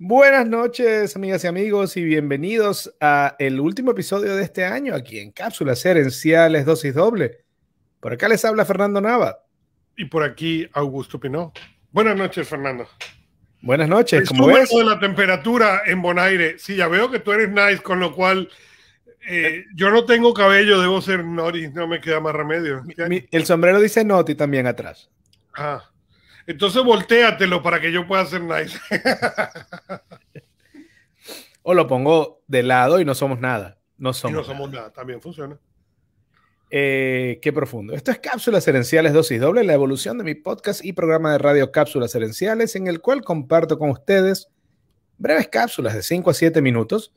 Buenas noches, amigas y amigos, y bienvenidos a el último episodio de este año aquí en Cápsulas Herenciales Dosis Doble. Por acá les habla Fernando Nava. Y por aquí Augusto Pinó. Buenas noches, Fernando. Buenas noches, ¿cómo ves? de la temperatura en Bonaire. Sí, ya veo que tú eres nice, con lo cual eh, eh. yo no tengo cabello, debo ser Noris, no me queda más remedio. el sombrero dice Noti también atrás. Ah. Entonces volteatelo para que yo pueda hacer nice. o lo pongo de lado y no somos nada. No somos, nada. También funciona. Eh, qué profundo. Esto es Cápsulas Herenciales Dosis Doble, la evolución de mi podcast y programa de radio Cápsulas Herenciales, en el cual comparto con ustedes breves cápsulas de 5 a 7 minutos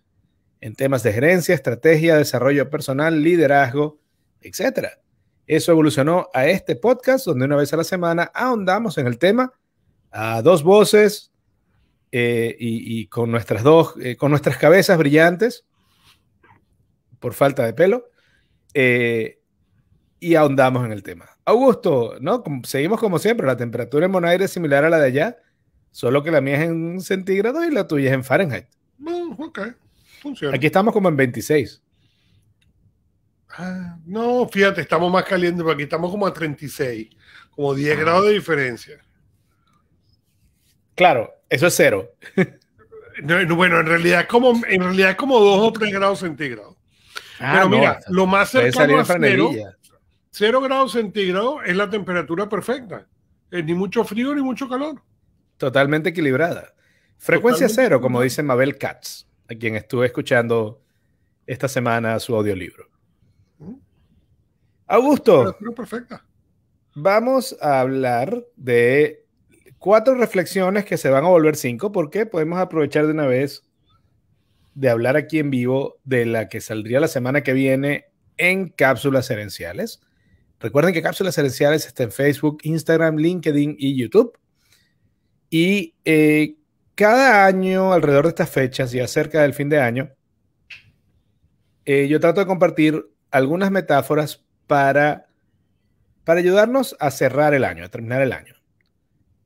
en temas de gerencia, estrategia, desarrollo personal, liderazgo, etcétera eso evolucionó a este podcast, donde una vez a la semana ahondamos en el tema a dos voces eh, y, con nuestras dos, eh, con nuestras cabezas brillantes, por falta de pelo, eh, y ahondamos en el tema. Augusto, ¿no? Seguimos como siempre, la temperatura en monaire es similar a la de allá, solo que la mía es en centígrados y la tuya es en Fahrenheit. Bueno, ok, funciona. Aquí estamos como en 26. Ah, no, fíjate, estamos más calientes, porque aquí estamos como a 36, como 10 ah. grados de diferencia. Claro, eso es cero. bueno, en realidad como en realidad como 2 o 3 grados centígrados. Ah, Pero mira, lo más cercano a cero, 0 grados centígrados es la temperatura perfecta. Es eh, ni mucho frío ni mucho calor. Totalmente equilibrada. Frecuencia cero, como dice Mabel Katz, a quien estuve escuchando esta semana su audiolibro. Augusto. perfecta. Vamos a hablar de cuatro reflexiones que se van a volver cinco, porque podemos aprovechar de una vez de hablar aquí en vivo de la que saldría la semana que viene en Cápsulas Herenciales. Recuerden que Cápsulas Herenciales está en Facebook, Instagram, LinkedIn y YouTube. Y eh, cada año, alrededor de estas fechas y acerca del fin de año, eh, yo trato de compartir algunas metáforas para, para ayudarnos a cerrar el año, a terminar el año.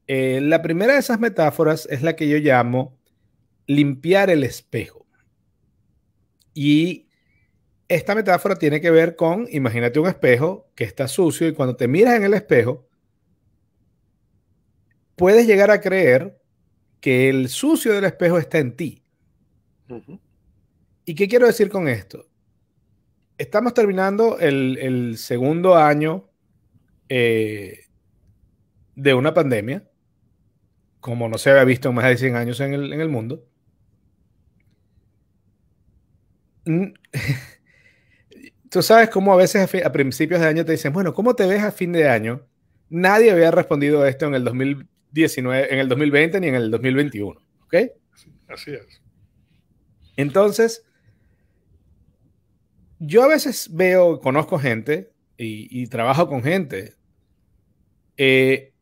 Eh, la primera de esas metáforas es la que yo llamo limpiar el espejo. Y esta metáfora tiene que ver con, imagínate un espejo que está sucio y cuando te miras en el espejo, puedes llegar a creer que el sucio del espejo está en ti. ¿Y qué quiero decir con esto? estamos terminando el, segundo año eh, de una pandemia, como no se había visto en más de 100 años en el, mundo. Mm, tú sabes cómo a veces a, principios de año te dicen, bueno, ¿cómo te ves a fin de año? Nadie había respondido a esto en el 2019, en el 2020 ni en el 2021, ¿ok? Así es. Entonces, yo a veces veo, conozco gente y, trabajo con gente eh,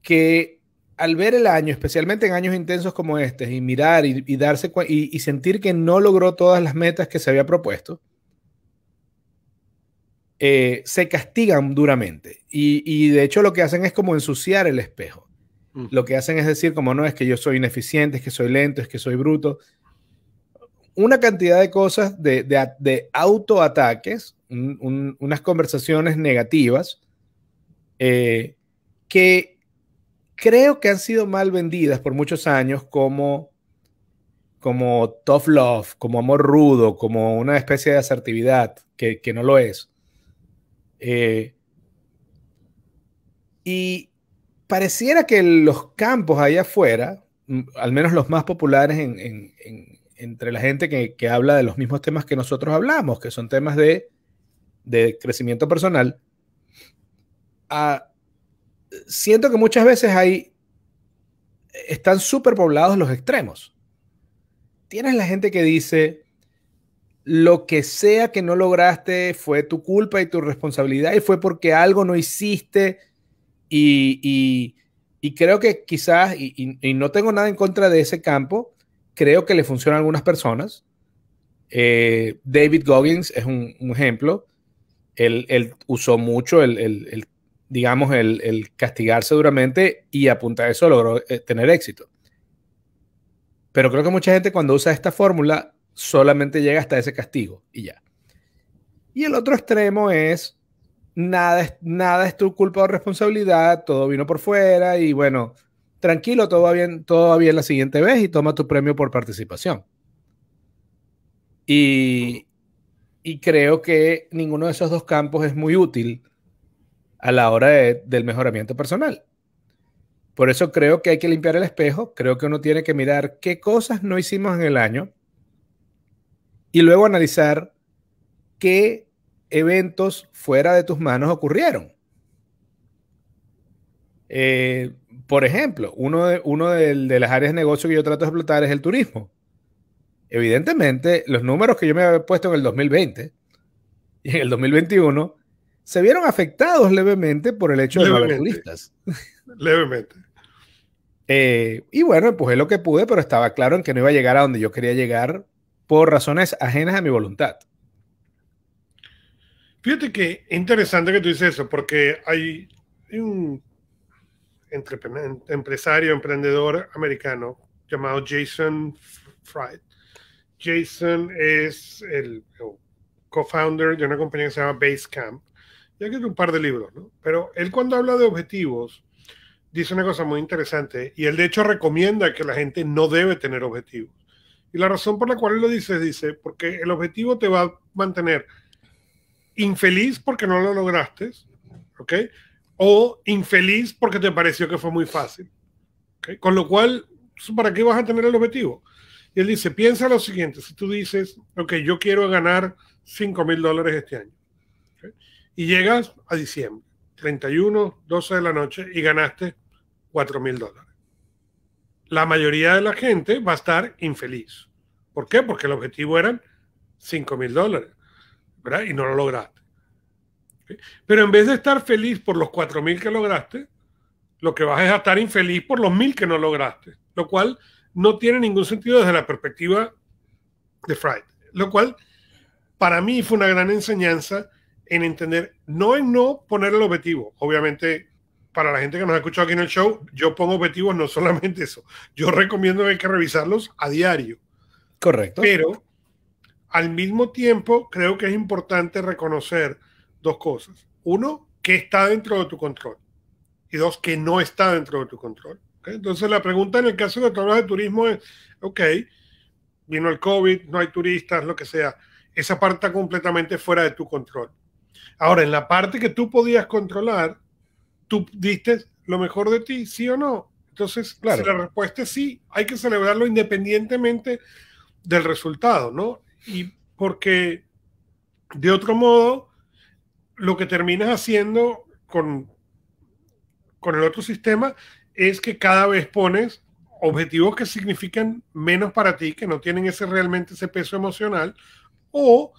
que al ver el año, especialmente en años intensos como este, y mirar y, darse y, sentir que no logró todas las metas que se había propuesto, eh, se castigan duramente. Y, de hecho lo que hacen es como ensuciar el espejo. Mm. Lo que hacen es decir como no, es que yo soy ineficiente, es que soy lento, es que soy bruto una cantidad de cosas de, autoataques, unas conversaciones negativas eh, que creo que han sido mal vendidas por muchos años como, como tough love, como amor rudo, como una especie de asertividad que, no lo es. Eh, y pareciera que los campos allá afuera, mm, al menos los más populares en entre la gente que, habla de los mismos temas que nosotros hablamos, que son temas de, crecimiento personal, siento que muchas veces están súper poblados los extremos. Tienes la gente que dice, lo que sea que no lograste fue tu culpa y tu responsabilidad y fue porque algo no hiciste y, creo que quizás, y, no tengo nada en contra de ese campo, creo que le funciona a algunas personas. Eh, David Goggins es un, ejemplo. Él, usó mucho el, digamos, el, castigarse duramente y a punta de eso logró eh, tener éxito. Pero creo que mucha gente cuando usa esta fórmula solamente llega hasta ese castigo y ya. Y el otro extremo es nada, nada es tu culpa o responsabilidad, todo vino por fuera y bueno, tranquilo, todo va bien, todo la siguiente vez y toma tu premio por participación. Y, creo que ninguno de esos dos campos es muy útil a la hora del mejoramiento personal. Por eso creo que hay que limpiar el espejo, creo que uno tiene que mirar qué cosas no hicimos en el año y luego analizar qué eventos fuera de tus manos ocurrieron. Eh, por ejemplo, uno, de, uno de, las áreas de negocio que yo trato de explotar es el turismo. Evidentemente, los números que yo me había puesto en el 2020 y en el 2021 se vieron afectados levemente por el hecho de no haber turistas. Levemente. Eh, y bueno, empujé pues lo que pude, pero estaba claro en que no iba a llegar a donde yo quería llegar por razones ajenas a mi voluntad. Fíjate que interesante que tú dices eso, porque hay un Em, empresario, emprendedor americano llamado Jason Fried. Jason es el co-founder de una compañía que se llama Basecamp. Ya que un par de libros, ¿no? Pero él cuando habla de objetivos, dice una cosa muy interesante, y él de hecho recomienda que la gente no debe tener objetivos. Y la razón por la cual él lo dice, es dice, porque el objetivo te va a mantener infeliz porque no lo lograste, ¿ok? o infeliz porque te pareció que fue muy fácil. Con lo cual, ¿para qué vas a tener el objetivo? Y él dice, piensa lo siguiente, si tú dices, ok, yo quiero ganar 5.000 mil dólares este año, y llegas a diciembre, 31, 12 de la noche, y ganaste 4.000 mil dólares. La mayoría de la gente va a estar infeliz. ¿Por qué? Porque el objetivo eran 5.000 mil dólares, Y no lo lograste. Pero en vez de estar feliz por los 4.000 que lograste, lo que vas es a estar infeliz por los 1.000 que no lograste, lo cual no tiene ningún sentido desde la perspectiva de Freud. Lo cual para mí fue una gran enseñanza en entender, no en no poner el objetivo, obviamente para la gente que nos ha escuchado aquí en el show, yo pongo objetivos, no solamente eso. Yo recomiendo que hay que revisarlos a diario. Correcto. Pero al mismo tiempo, creo que es importante reconocer dos cosas. Uno, que está dentro de tu control. Y dos, que no está dentro de tu control. Entonces la pregunta en el caso de de turismo es, ok, vino el COVID, no hay turistas, lo que sea. Esa parte está completamente fuera de tu control. Ahora, en la parte que tú podías controlar, tú diste lo mejor de ti, sí o no. Entonces, claro. la respuesta es sí, hay que celebrarlo independientemente del resultado, ¿no? Y porque de otro modo, lo que terminas haciendo con, con el otro sistema es que cada vez pones objetivos que significan menos para ti, que no tienen ese realmente ese peso emocional, o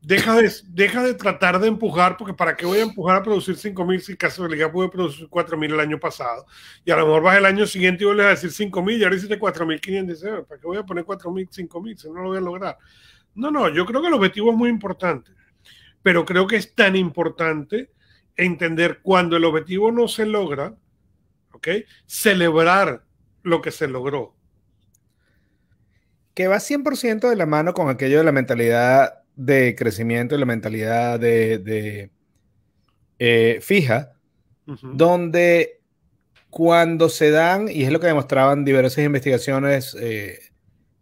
deja de, deja de tratar de empujar, porque ¿para qué voy a empujar a producir 5.000 si caso ya pude producir 4.000 el año pasado? Y a lo mejor vas el año siguiente y vuelves a decir 5.000 y ahora hiciste 4.500. ¿Para qué voy a poner 4.000, 5.000 si no lo voy a lograr? No, no, yo creo que el objetivo es muy importante pero creo que es tan importante entender cuando el objetivo no se logra, ¿ok? Celebrar lo que se logró. Que va 100% de la mano con aquello de la mentalidad de crecimiento y la mentalidad de, eh, fija, donde cuando se dan, y es lo que demostraban diversas investigaciones eh,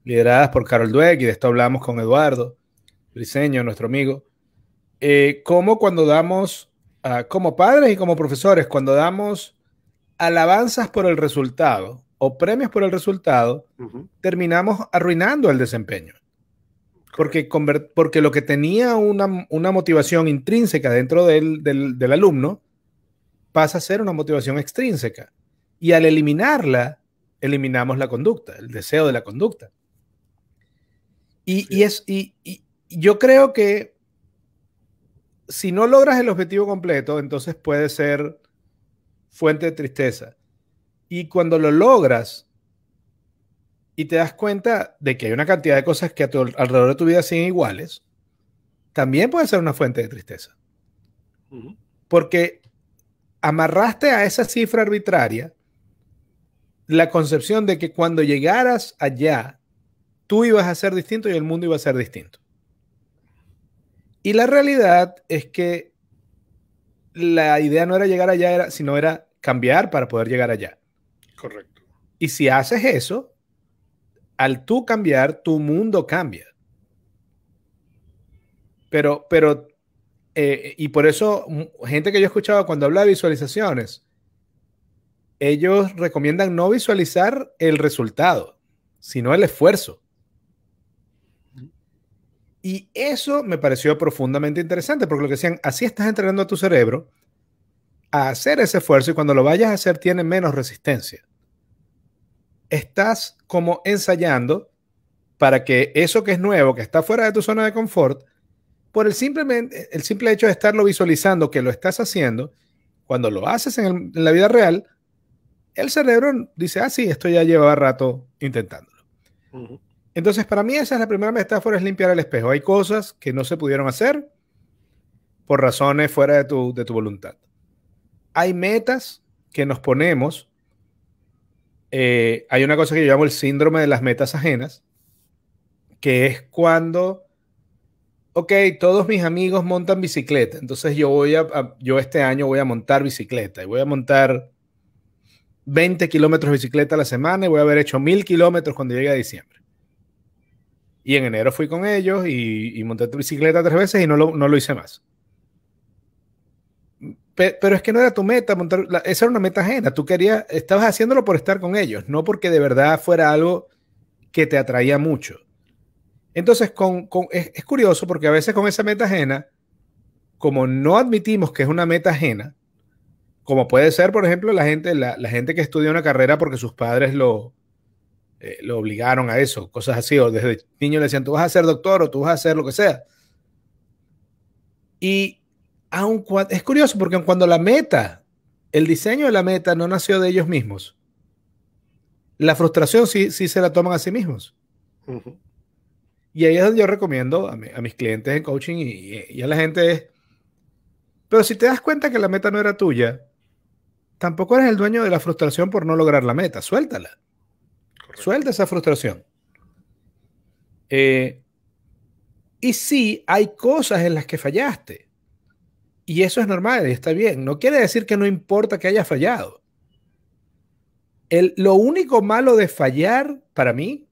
lideradas por Carol Dweck, y de esto hablamos con Eduardo Briseño, nuestro amigo, eh, como cuando damos, ah, como padres y como profesores, cuando damos alabanzas por el resultado o premios por el resultado, terminamos arruinando el desempeño. Porque, lo que tenía una, motivación intrínseca dentro del, alumno pasa a ser una motivación extrínseca. Y al eliminarla, eliminamos la conducta, el deseo de la conducta. y yo creo que si no logras el objetivo completo, entonces puede ser fuente de tristeza. Y cuando lo logras y te das cuenta de que hay una cantidad de cosas que alrededor de tu vida siguen iguales, también puede ser una fuente de tristeza. Porque amarraste a esa cifra arbitraria la concepción de que cuando llegaras allá, tú ibas a ser distinto y el mundo iba a ser distinto. Y la realidad es que la idea no era llegar allá, sino era cambiar para poder llegar allá. Correcto. Y si haces eso, al tú cambiar, tu mundo cambia. Pero, pero, eh, y por eso, mm, gente que yo he escuchado cuando habla de visualizaciones, ellos recomiendan no visualizar el resultado, sino el esfuerzo. Y eso me pareció profundamente interesante, porque lo que decían, así estás entrenando a tu cerebro a hacer ese esfuerzo y cuando lo vayas a hacer tiene menos resistencia. Estás como ensayando para que eso que es nuevo, que está fuera de tu zona de confort, por el, simplemente, el simple hecho de estarlo visualizando que lo estás haciendo, cuando lo haces en, la vida real, el cerebro dice, ah, sí, esto ya llevaba rato intentándolo. Entonces, para mí esa es la primera metáfora, es limpiar el espejo. Hay cosas que no se pudieron hacer por razones fuera de tu, voluntad. Hay metas que nos ponemos. Eh, hay una cosa que yo llamo el síndrome de las metas ajenas, que es cuando, ok, todos mis amigos montan bicicleta, entonces yo voy a, yo este año voy a montar bicicleta y voy a montar 20 kilómetros de bicicleta a la semana y voy a haber hecho 1000 kilómetros cuando llegue a diciembre. Y en enero fui con ellos y, monté tu bicicleta tres veces y no lo, no lo hice más. pero es que no era tu meta montar, esa era una meta ajena. Tú querías, estabas haciéndolo por estar con ellos, no porque de verdad fuera algo que te atraía mucho. Entonces, con, es, curioso porque a veces con esa meta ajena, como no admitimos que es una meta ajena, como puede ser, por ejemplo, la gente, la gente que estudia una carrera porque sus padres lo, eh, lo obligaron a eso, cosas así, o desde niño le decían, tú vas a ser doctor o tú vas a hacer lo que sea. Y aun es curioso porque cuando la meta, el diseño de la meta no nació de ellos mismos, la frustración sí, sí se la toman a sí mismos. Y ahí es donde yo recomiendo a, mis clientes en coaching y, y, a la gente es, pero si te das cuenta que la meta no era tuya, tampoco eres el dueño de la frustración por no lograr la meta, suéltala. Suelta esa frustración. Eh, y sí, hay cosas en las que fallaste. Y eso es normal y está bien. No quiere decir que no importa que haya fallado. lo único malo de fallar para mí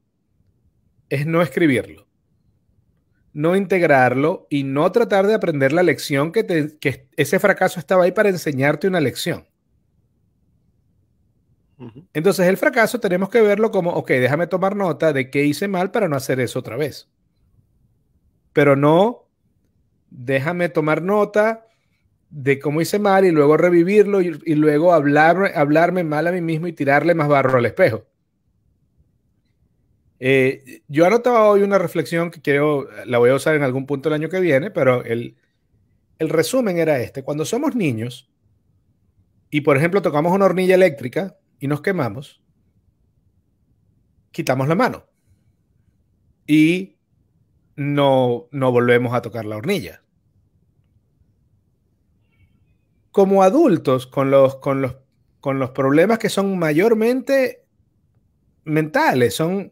es no escribirlo, no integrarlo y no tratar de aprender la lección que ese fracaso estaba ahí para enseñarte una lección. Entonces el fracaso tenemos que verlo como, ok, déjame tomar nota de qué hice mal para no hacer eso otra vez. Pero no, déjame tomar nota de cómo hice mal y luego revivirlo y, luego hablar, hablarme mal a mí mismo y tirarle más barro al espejo. Eh, yo anotaba hoy una reflexión que creo la voy a usar en algún punto del año que viene, pero el, el resumen era este. Cuando somos niños y, por ejemplo, tocamos una hornilla eléctrica, y nos quemamos, quitamos la mano y no, volvemos a tocar la hornilla. Como adultos, con los, con los, con los problemas que son mayormente mentales, son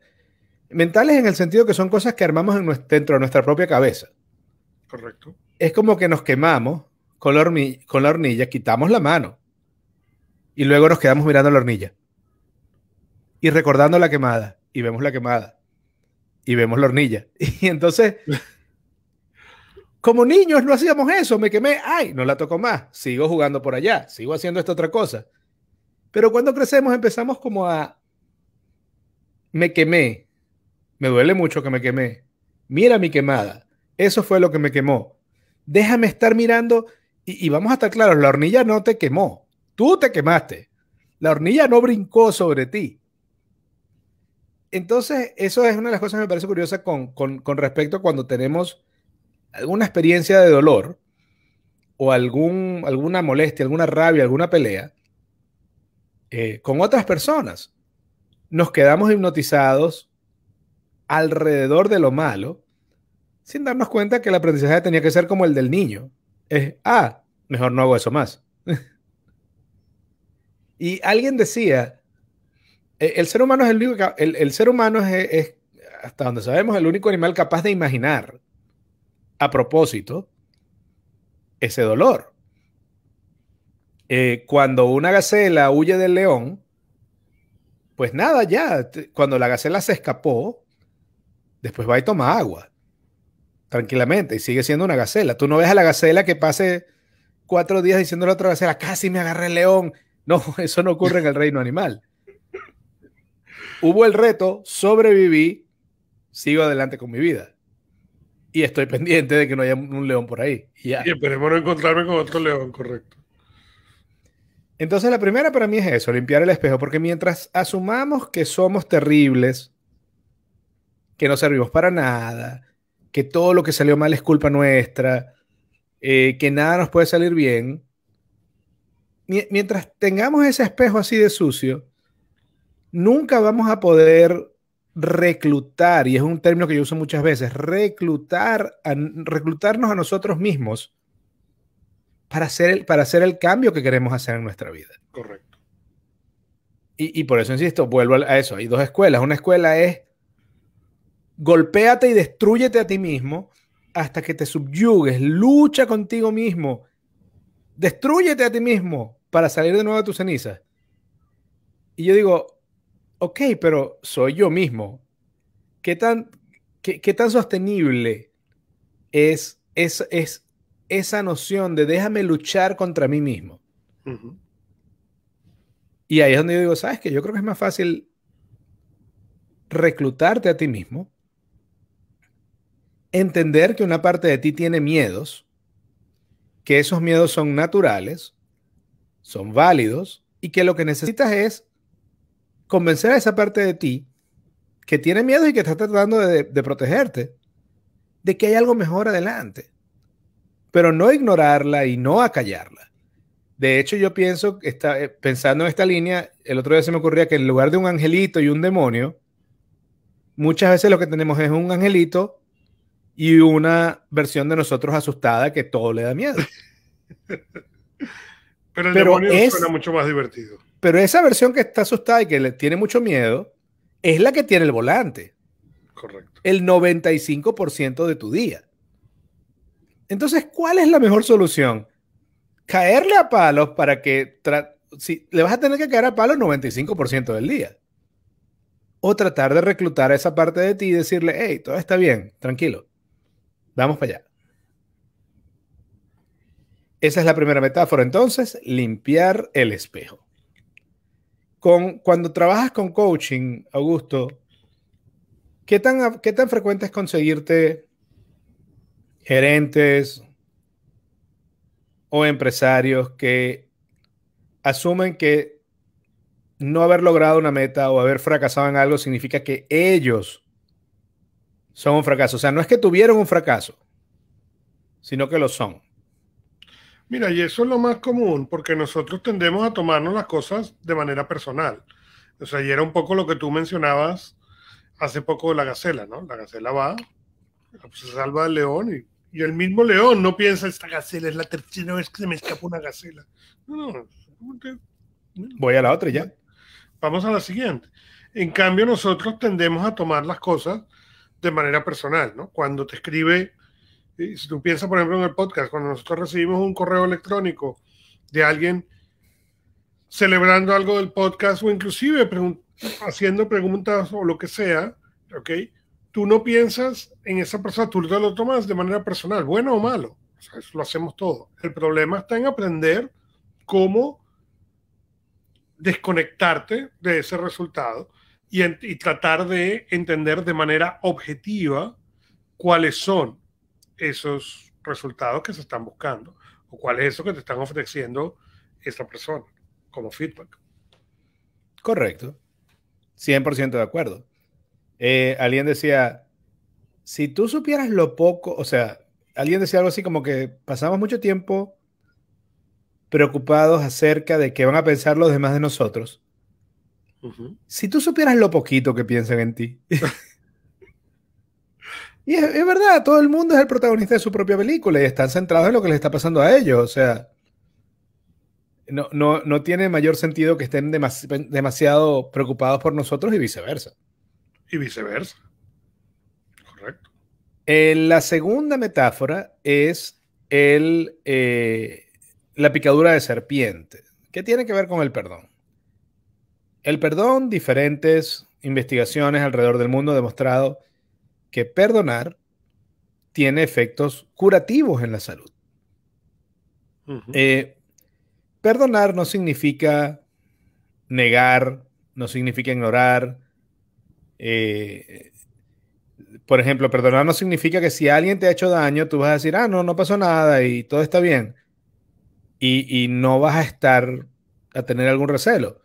mentales en el sentido que son cosas que armamos en dentro de nuestra propia cabeza. Correcto. Es como que nos quemamos con la hornilla, quitamos la mano y luego nos quedamos mirando la hornilla. Y recordando la quemada. Y vemos la quemada. Y vemos la hornilla. Y entonces, como niños no hacíamos eso. Me quemé. Ay, no la toco más. Sigo jugando por allá. Sigo haciendo esta otra cosa. Pero cuando crecemos empezamos como a... Me quemé. Me duele mucho que me quemé. Mira mi quemada. Eso fue lo que me quemó. Déjame estar mirando y, y vamos a estar claros, la hornilla no te quemó. Tú te quemaste. La hornilla no brincó sobre ti. Entonces, eso es una de las cosas que me parece curiosa con, respecto a cuando tenemos alguna experiencia de dolor o algún, alguna molestia, alguna rabia, alguna pelea eh, con otras personas. Nos quedamos hipnotizados alrededor de lo malo sin darnos cuenta que el aprendizaje tenía que ser como el del niño. Es, ah, mejor no hago eso más. Y alguien decía, e-, el ser humano es el único, ser humano es, hasta donde sabemos, el único animal capaz de imaginar a propósito ese dolor. Eh, cuando una gacela huye del león, pues nada, ya, cuando la gacela se escapó, después va y toma agua, tranquilamente, y sigue siendo una gacela. Tú no ves a la gacela que pase cuatro días diciendo a otra gacela, casi me agarré el león, no, eso no ocurre en el reino animal. Hubo el reto, sobreviví, sigo adelante con mi vida. Y estoy pendiente de que no haya un león por ahí. Y esperemos no encontrarme con otro león, correcto. Entonces la primera para mí es eso, limpiar el espejo, porque mientras asumamos que somos terribles, que no servimos para nada, que todo lo que salió mal es culpa nuestra, eh, que nada nos puede salir bien, mientras tengamos ese espejo así de sucio, nunca vamos a poder reclutar, y es un término que yo uso muchas veces, reclutar reclutarnos a nosotros mismos para hacer, el, para hacer el cambio que queremos hacer en nuestra vida. Correcto. Y, y por eso insisto, vuelvo a eso. Hay dos escuelas. Una escuela es golpéate y destruyete a ti mismo hasta que te subyugues, lucha contigo mismo, destruyete a ti mismo, para salir de nuevo a tu ceniza. Y yo digo, ok, pero soy yo mismo. ¿Qué tan, qué, tan sostenible es, es, esa noción de déjame luchar contra mí mismo? Y ahí es donde yo digo, ¿sabes qué? Yo creo que es más fácil reclutarte a ti mismo, entender que una parte de ti tiene miedos, que esos miedos son naturales, son válidos y que lo que necesitas es convencer a esa parte de ti que tiene miedo y que está tratando de, protegerte de que hay algo mejor adelante, pero no ignorarla y no acallarla. De hecho, yo pienso, está, eh, pensando en esta línea, el otro día se me ocurría que en lugar de un angelito y un demonio, muchas veces lo que tenemos es un angelito y una versión de nosotros asustada que todo le da miedo. Pero el demonio suena mucho más divertido. Pero esa versión que está asustada y que le tiene mucho miedo es la que tiene el volante. Correcto. El 95% de tu día. Entonces, ¿cuál es la mejor solución? Caerle a palos para que si le vas a tener que caer a palos 95% del día. O tratar de reclutar a esa parte de ti y decirle, hey, todo está bien, tranquilo, vamos para allá. Esa es la primera metáfora. Entonces, limpiar el espejo. Con, cuando trabajas con coaching, Augusto, ¿qué tan, ¿qué tan frecuente es conseguirte gerentes o empresarios que asumen que no haber logrado una meta o haber fracasado en algo significa que ellos son un fracaso? O sea, no es que tuvieron un fracaso, sino que lo son. Mira, y eso es lo más común, porque nosotros tendemos a tomarnos las cosas de manera personal. O sea, y era un poco lo que tú mencionabas hace poco de la gacela, ¿no? La gacela va, se salva el león y, el mismo león no piensa, esta gacela es la tercera vez que se me escapa una gacela. No, no, Voy a la otra ya. Vamos a la siguiente. En cambio, nosotros tendemos a tomar las cosas de manera personal, ¿no? Cuando te escribe si tú piensas, por ejemplo, en el podcast, cuando nosotros recibimos un correo electrónico de alguien celebrando algo del podcast o inclusive haciendo preguntas o lo que sea, ¿ok? Tú no piensas en esa persona, tú lo tomas de manera personal, bueno o malo. lo hacemos todo. El problema está en aprender cómo desconectarte de ese resultado y tratar de entender de manera objetiva cuáles son esos resultados que se están buscando o cuál es eso que te están ofreciendo esta persona como feedback. Correcto. 100% de acuerdo. Eh, alguien decía, si tú supieras lo poco, o sea, alguien decía algo así como que pasamos mucho tiempo preocupados acerca de qué van a pensar los demás de nosotros. Si tú supieras lo poquito que piensan en ti. Y es, verdad, todo el mundo es el protagonista de su propia película y están centrados en lo que les está pasando a ellos. O sea, no, tiene mayor sentido que estén demasiado preocupados por nosotros y viceversa. Y viceversa. Correcto. Eh, la segunda metáfora es el, eh, la picadura de serpiente. ¿Qué tiene que ver con el perdón? El perdón, diferentes investigaciones alrededor del mundo han demostrado que perdonar tiene efectos curativos en la salud. Eh, perdonar no significa negar, no significa ignorar. Eh, por ejemplo, perdonar no significa que si alguien te ha hecho daño, tú vas a decir, ah, no, no pasó nada y todo está bien. Y, no vas a estar a tener algún recelo.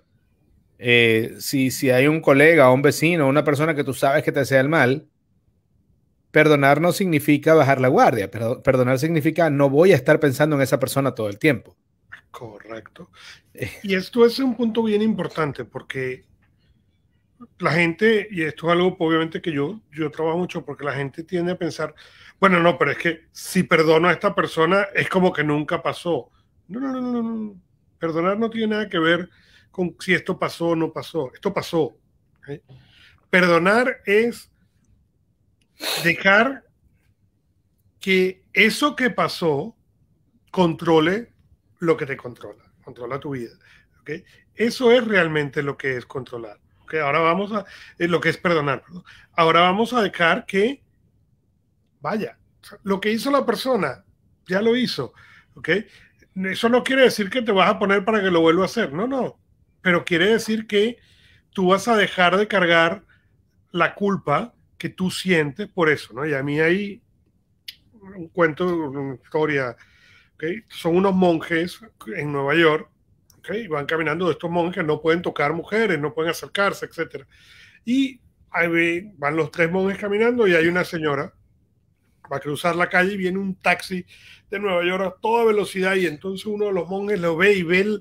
Eh, si, hay un colega un vecino, una persona que tú sabes que te hace el mal, Perdonar no significa bajar la guardia, perdonar significa no voy a estar pensando en esa persona todo el tiempo. Correcto. Eh. Y esto es un punto bien importante porque la gente, y esto es algo obviamente que yo, yo trabajo mucho porque la gente tiende a pensar, bueno, no, pero es que si perdono a esta persona es como que nunca pasó. No, no, no, no, no. Perdonar no tiene nada que ver con si esto pasó o no pasó. Esto pasó. ¿eh? Perdonar es dejar que eso que pasó controle lo que te controla, controla tu vida. Eso es realmente lo que es controlar. Ahora vamos a, eh, lo que es perdonar, ahora vamos a dejar que, vaya, lo que hizo la persona, ya lo hizo. ¿okay? Eso no quiere decir que te vas a poner para que lo vuelva a hacer, no, no, pero quiere decir que tú vas a dejar de cargar la culpa tú sientes por eso, ¿no? Y a mí hay un cuento, una historia, ¿okay? son unos monjes en Nueva York, ¿okay? van caminando de estos monjes, no pueden tocar mujeres, no pueden acercarse, etcétera, Y van los tres monjes caminando y hay una señora, va a cruzar la calle y viene un taxi de Nueva York a toda velocidad y entonces uno de los monjes lo ve y ve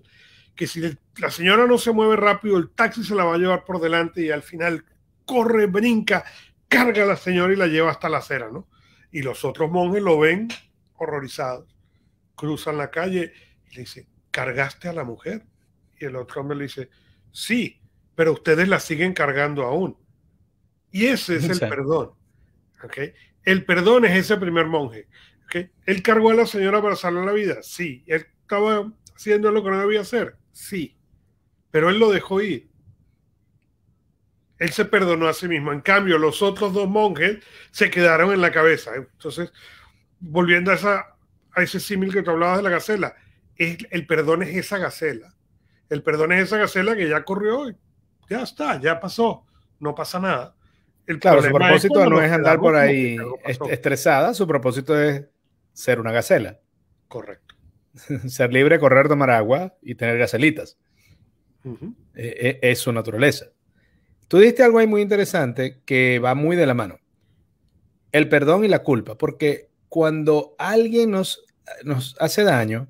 que si la señora no se mueve rápido, el taxi se la va a llevar por delante y al final corre, brinca carga a la señora y la lleva hasta la acera, ¿no? Y los otros monjes lo ven horrorizados, cruzan la calle y le dicen, ¿cargaste a la mujer? Y el otro hombre le dice, sí, pero ustedes la siguen cargando aún. Y ese es el perdón. ¿okay? El perdón es ese primer monje. ¿okay? ¿Él cargó a la señora para salvar la vida? Sí. ¿Él estaba haciendo lo que no debía hacer? Sí. Pero él lo dejó ir. Él se perdonó a sí mismo. En cambio, los otros dos monjes se quedaron en la cabeza. ¿eh? Entonces, volviendo a, esa, ese símil que te hablabas de la gacela, el perdón es esa gacela. El perdón es esa gacela que ya corrió y ya está, ya pasó, no pasa nada. El claro, su propósito no es andar por ahí estresada, su propósito es ser una gacela. Correcto. ser libre, correr, tomar agua y tener gacelitas. Eh, eh, es su naturaleza. Tú diste algo ahí muy interesante que va muy de la mano. El perdón y la culpa, porque cuando alguien nos, nos hace daño,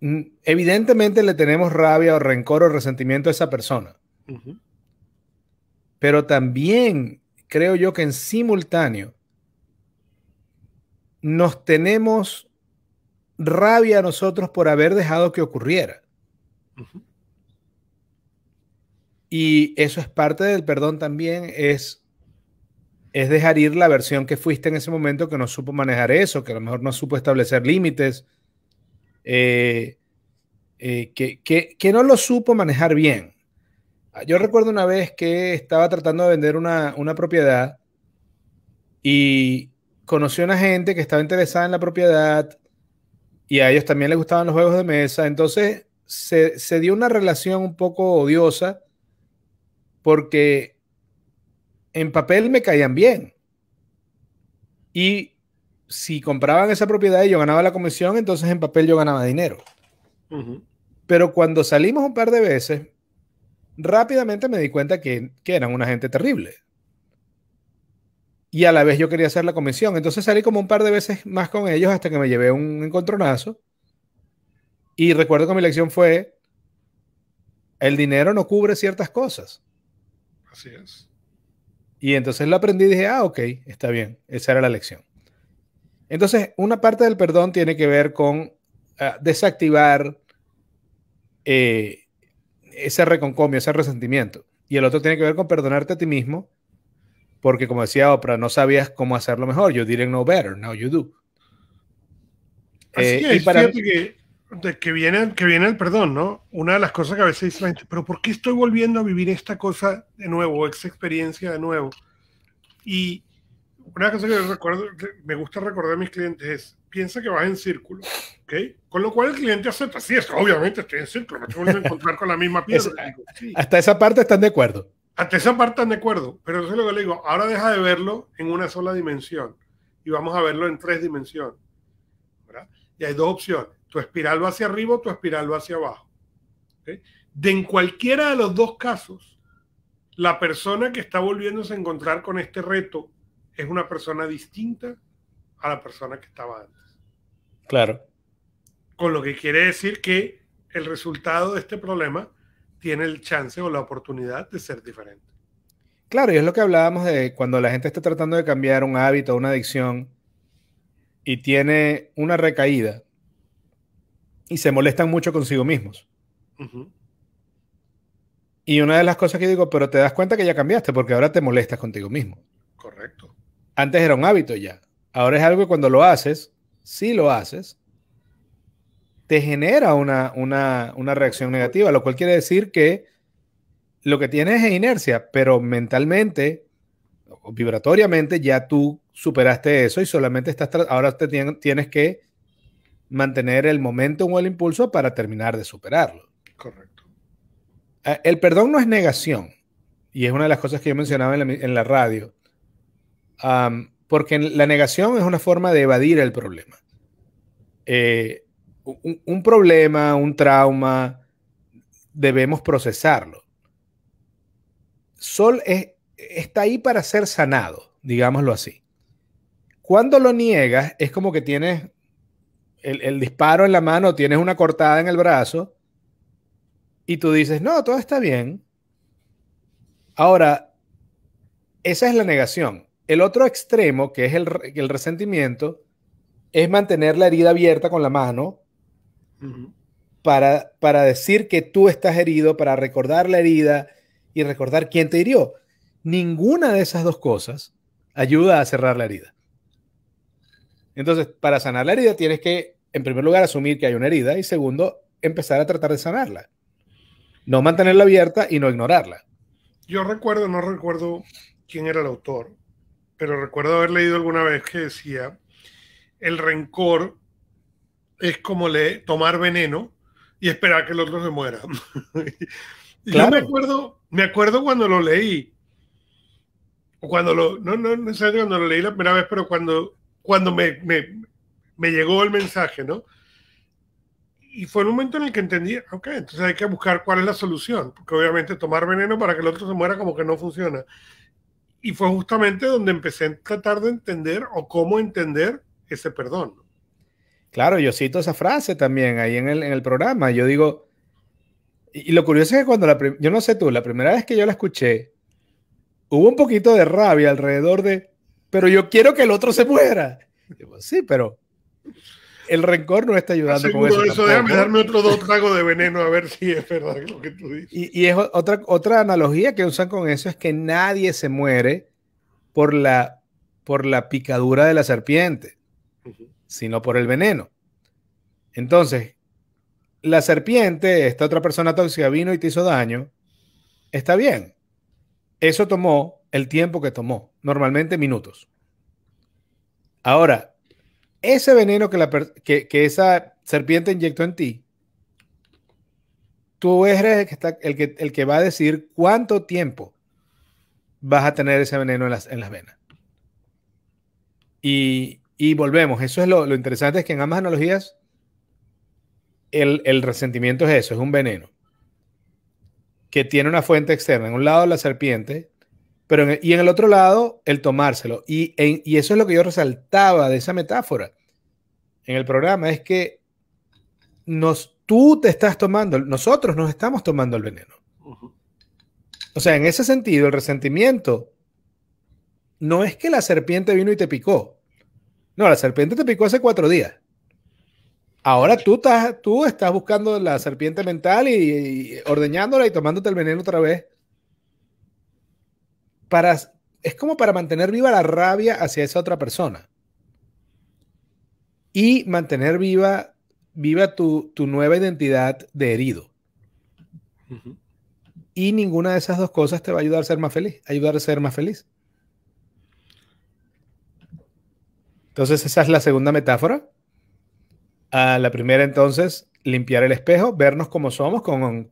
mm, evidentemente le tenemos rabia o rencor o resentimiento a esa persona. Pero también creo yo que en simultáneo nos tenemos rabia a nosotros por haber dejado que ocurriera. Y eso es parte del perdón también, es, es dejar ir la versión que fuiste en ese momento que no supo manejar eso, que a lo mejor no supo establecer límites, eh, eh, que, no lo supo manejar bien. Yo recuerdo una vez que estaba tratando de vender una, propiedad y conoció a una gente que estaba interesada en la propiedad y a ellos también les gustaban los juegos de mesa, entonces se, se dio una relación un poco odiosa porque en papel me caían bien. Y si compraban esa propiedad y yo ganaba la comisión, entonces en papel yo ganaba dinero. Pero cuando salimos un par de veces, rápidamente me di cuenta que, que, eran una gente terrible. Y a la vez yo quería hacer la comisión. Entonces salí como un par de veces más con ellos hasta que me llevé un encontronazo. Y recuerdo que mi lección fue, el dinero no cubre ciertas cosas. Así es. Y entonces lo aprendí y dije, ah, ok, está bien, esa era la lección. Entonces, una parte del perdón tiene que ver con ah, desactivar eh, ese reconcomio, ese resentimiento. Y el otro tiene que ver con perdonarte a ti mismo, porque como decía Oprah, no sabías cómo hacerlo mejor. yo diré no better, now you do. Así eh, es, para... que que viene, que viene el perdón, ¿no? Una de las cosas que a veces dice la gente, pero ¿por qué estoy volviendo a vivir esta cosa de nuevo, esa experiencia de nuevo? Y una cosa que, recuerdo, me gusta recordar a mis clientes es, piensa que vas en círculo, ¿ok? Con lo cual el cliente acepta, sí, que obviamente estoy en círculo, me a encontrar con la misma pieza ah, Hasta esa parte están de acuerdo. Hasta esa parte están de acuerdo, pero eso es lo que le digo, ahora deja de verlo en una sola dimensión y vamos a verlo en tres dimensiones, Y hay dos opciones tu espiral va hacia arriba o tu espiral va hacia abajo. De en cualquiera de los dos casos, la persona que está volviéndose a encontrar con este reto es una persona distinta a la persona que estaba antes. Claro. Con lo que quiere decir que el resultado de este problema tiene el chance o la oportunidad de ser diferente. Claro, y es lo que hablábamos de cuando la gente está tratando de cambiar un hábito, una adicción, y tiene una recaída, y se molestan mucho consigo mismos. Y una de las cosas que digo, pero te das cuenta que ya cambiaste porque ahora te molestas contigo mismo. Correcto. Antes era un hábito ya. Ahora es algo que cuando lo haces, si lo haces, te genera una, una, una reacción negativa, lo cual quiere decir que lo que tienes es inercia, pero mentalmente vibratoriamente ya tú superaste eso y solamente estás ahora te tienes que mantener el momento o el impulso para terminar de superarlo. Correcto. Ah, el perdón no es negación, y es una de las cosas que yo mencionaba en la, radio, porque la negación es una forma de evadir el problema. Eh, un, problema, un trauma, debemos procesarlo. Sol está ahí para ser sanado, digámoslo así. Cuando lo niegas, es como que tienes el, disparo en la mano, tienes una cortada en el brazo y tú dices, no, todo está bien. Ahora, esa es la negación. El otro extremo, que es el, resentimiento, es mantener la herida abierta con la mano para decir que tú estás herido, para recordar la herida y recordar quién te hirió. Ninguna de esas dos cosas ayuda a cerrar la herida. Entonces, para sanar la herida tienes que, en primer lugar, asumir que hay una herida y segundo, empezar a tratar de sanarla. No mantenerla abierta y no ignorarla. Yo recuerdo, no recuerdo quién era el autor, pero recuerdo haber leído alguna vez que decía, el rencor es como le, tomar veneno y esperar que el otro se muera. Yo me acuerdo, me acuerdo cuando lo leí, cuando lo, no, no necesariamente cuando lo leí la primera vez, pero cuando cuando me, me, me, llegó el mensaje, ¿no? Y fue un momento en el que entendí, ok, entonces hay que buscar cuál es la solución, porque obviamente tomar veneno para que el otro se muera como que no funciona. Y fue justamente donde empecé a tratar de entender o cómo entender ese perdón. Claro, yo cito esa frase también ahí en el, en el programa. Yo digo, y, y lo curioso es que cuando la, yo no sé tú, la primera vez que yo la escuché, hubo un poquito de rabia alrededor de, pero yo quiero que el otro se muera. sí, pero el rencor no está ayudando darme otro dos tragos de veneno a ver si es verdad lo que tú dices. Y, es otra, otra analogía que usan con eso es que nadie se muere por la, por la picadura de la serpiente, sino por el veneno. Entonces, la serpiente, esta otra persona tóxica vino y te hizo daño, está bien. Eso tomó el tiempo que tomó normalmente minutos. Ahora, ese veneno que, la que, que, esa serpiente inyectó en ti, tú eres el que, está, el, que, el que va a decir cuánto tiempo vas a tener ese veneno en las, venas. Y, y, volvemos, eso es lo, interesante, es que en ambas analogías el, el resentimiento es eso, es un veneno que tiene una fuente externa. En un lado la serpiente, pero y en el otro lado, el tomárselo. Y, eso es lo que yo resaltaba de esa metáfora en el programa, es que nos, tú te estás tomando, nosotros nos estamos tomando el veneno. O sea, en ese sentido, el resentimiento no es que la serpiente vino y te picó. No, la serpiente te picó hace cuatro días. Ahora tú estás, tú estás buscando la serpiente mental y, y ordeñándola y tomándote el veneno otra vez es como para mantener viva la rabia hacia esa otra persona. Y mantener viva, viva tu, tu nueva identidad de herido. Y ninguna de esas dos cosas te va a ayudar a ser más feliz, ayudar a ser más feliz. Entonces, esa es la segunda metáfora. la primera, entonces, limpiar el espejo, vernos como somos con,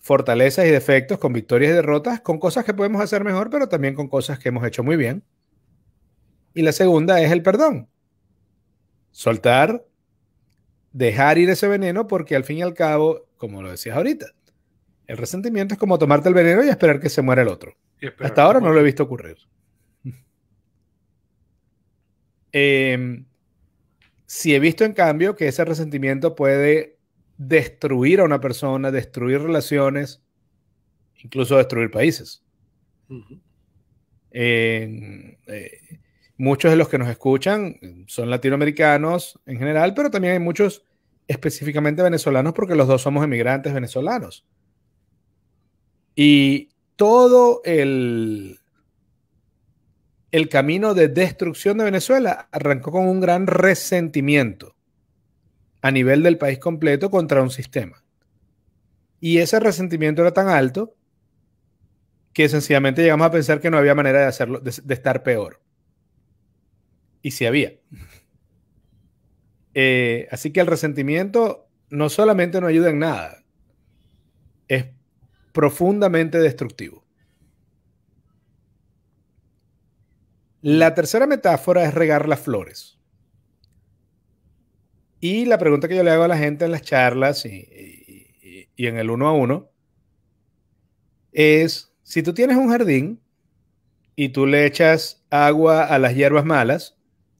fortalezas y defectos, con victorias y derrotas, con cosas que podemos hacer mejor, pero también con cosas que hemos hecho muy bien. Y la segunda es el perdón. Soltar, dejar ir ese veneno, porque al fin y al cabo, como lo decías ahorita, el resentimiento es como tomarte el veneno y esperar que se muera el otro. Hasta ahora no lo he visto ocurrir. Em, si he visto en cambio que ese resentimiento puede destruir a una persona, destruir relaciones, incluso destruir países. Eh, muchos de los que nos escuchan son latinoamericanos en general, pero también hay muchos específicamente venezolanos porque los dos somos emigrantes venezolanos. Y todo el camino de destrucción de Venezuela arrancó con un gran resentimiento a nivel del país completo contra un sistema. Y ese resentimiento era tan alto que sencillamente llegamos a pensar que no había manera de hacerlo, de, estar peor. Y si había. Eh, así que el resentimiento no solamente no ayuda en nada, es profundamente destructivo. La tercera metáfora es regar las flores. Y la pregunta que yo le hago a la gente en las charlas y, en el uno a uno es, si tú tienes un jardín y tú le echas agua a las hierbas malas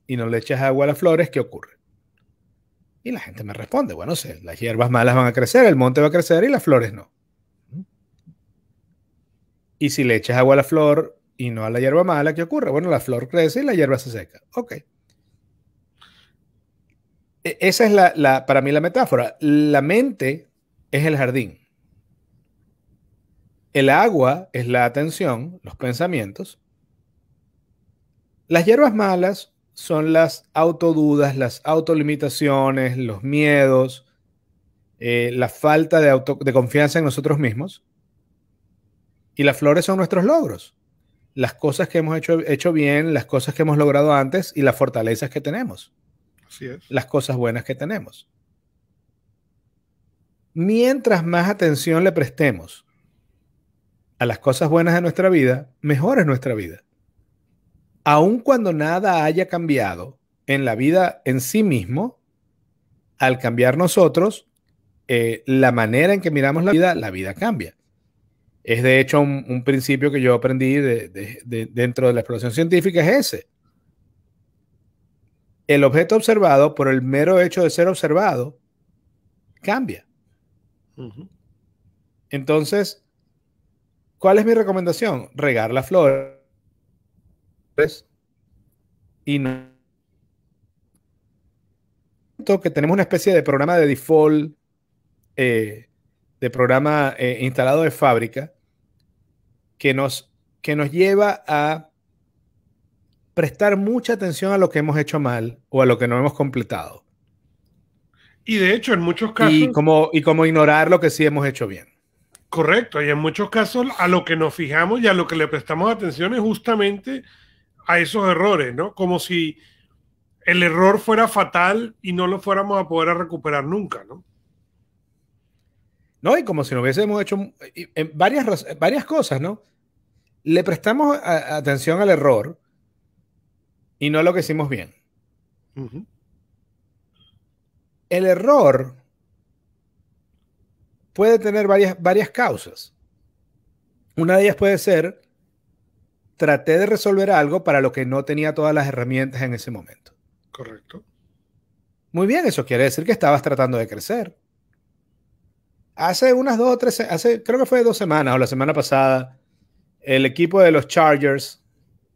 y no le echas agua a las flores, ¿qué ocurre? Y la gente me responde, bueno, sé, las hierbas malas van a crecer, el monte va a crecer y las flores no. Y si le echas agua a la flor y no a la hierba mala, ¿qué ocurre? Bueno, la flor crece y la hierba se seca. Ok. E, esa es la, para mí la metáfora. La mente es el jardín. El agua es la atención, los pensamientos. Las hierbas malas son las autodudas, las autolimitaciones, los miedos, eh, la falta de, de confianza en nosotros mismos. Y las flores son nuestros logros, las cosas que hemos hecho, hecho bien, las cosas que hemos logrado antes y las fortalezas que tenemos las cosas buenas que tenemos. Mientras más atención le prestemos a las cosas buenas de nuestra vida, mejor es nuestra vida. Aun cuando nada haya cambiado en la vida en sí mismo, al cambiar nosotros, eh, la manera en que miramos la vida, la vida cambia. Es de hecho un, principio que yo aprendí dentro de la exploración científica, es ese el objeto observado por el mero hecho de ser observado cambia. Entonces, ¿cuál es mi recomendación? Regar flor. flor. y no que tenemos una especie de programa de default, eh, de programa eh, instalado de fábrica, que nos, que nos lleva a prestar mucha atención a lo que hemos hecho mal o a lo que no hemos completado. Y de hecho, en muchos casos... Y como, y como ignorar lo que sí hemos hecho bien. Correcto, y en muchos casos a lo que nos fijamos y a lo que le prestamos atención es justamente a esos errores, ¿no? Como si el error fuera fatal y no lo fuéramos a poder recuperar nunca, ¿no? No, y como si no hubiésemos hecho en varias, varias cosas, ¿no? Le prestamos atención al error, y no lo que hicimos bien. El error puede tener varias, varias causas. Una de ellas puede ser, traté de resolver algo para lo que no tenía todas las herramientas en ese momento. Correcto. Muy bien, eso quiere decir que estabas tratando de crecer. Hace unas dos o tres, hace, creo que fue dos semanas o la semana pasada, el equipo de los Chargers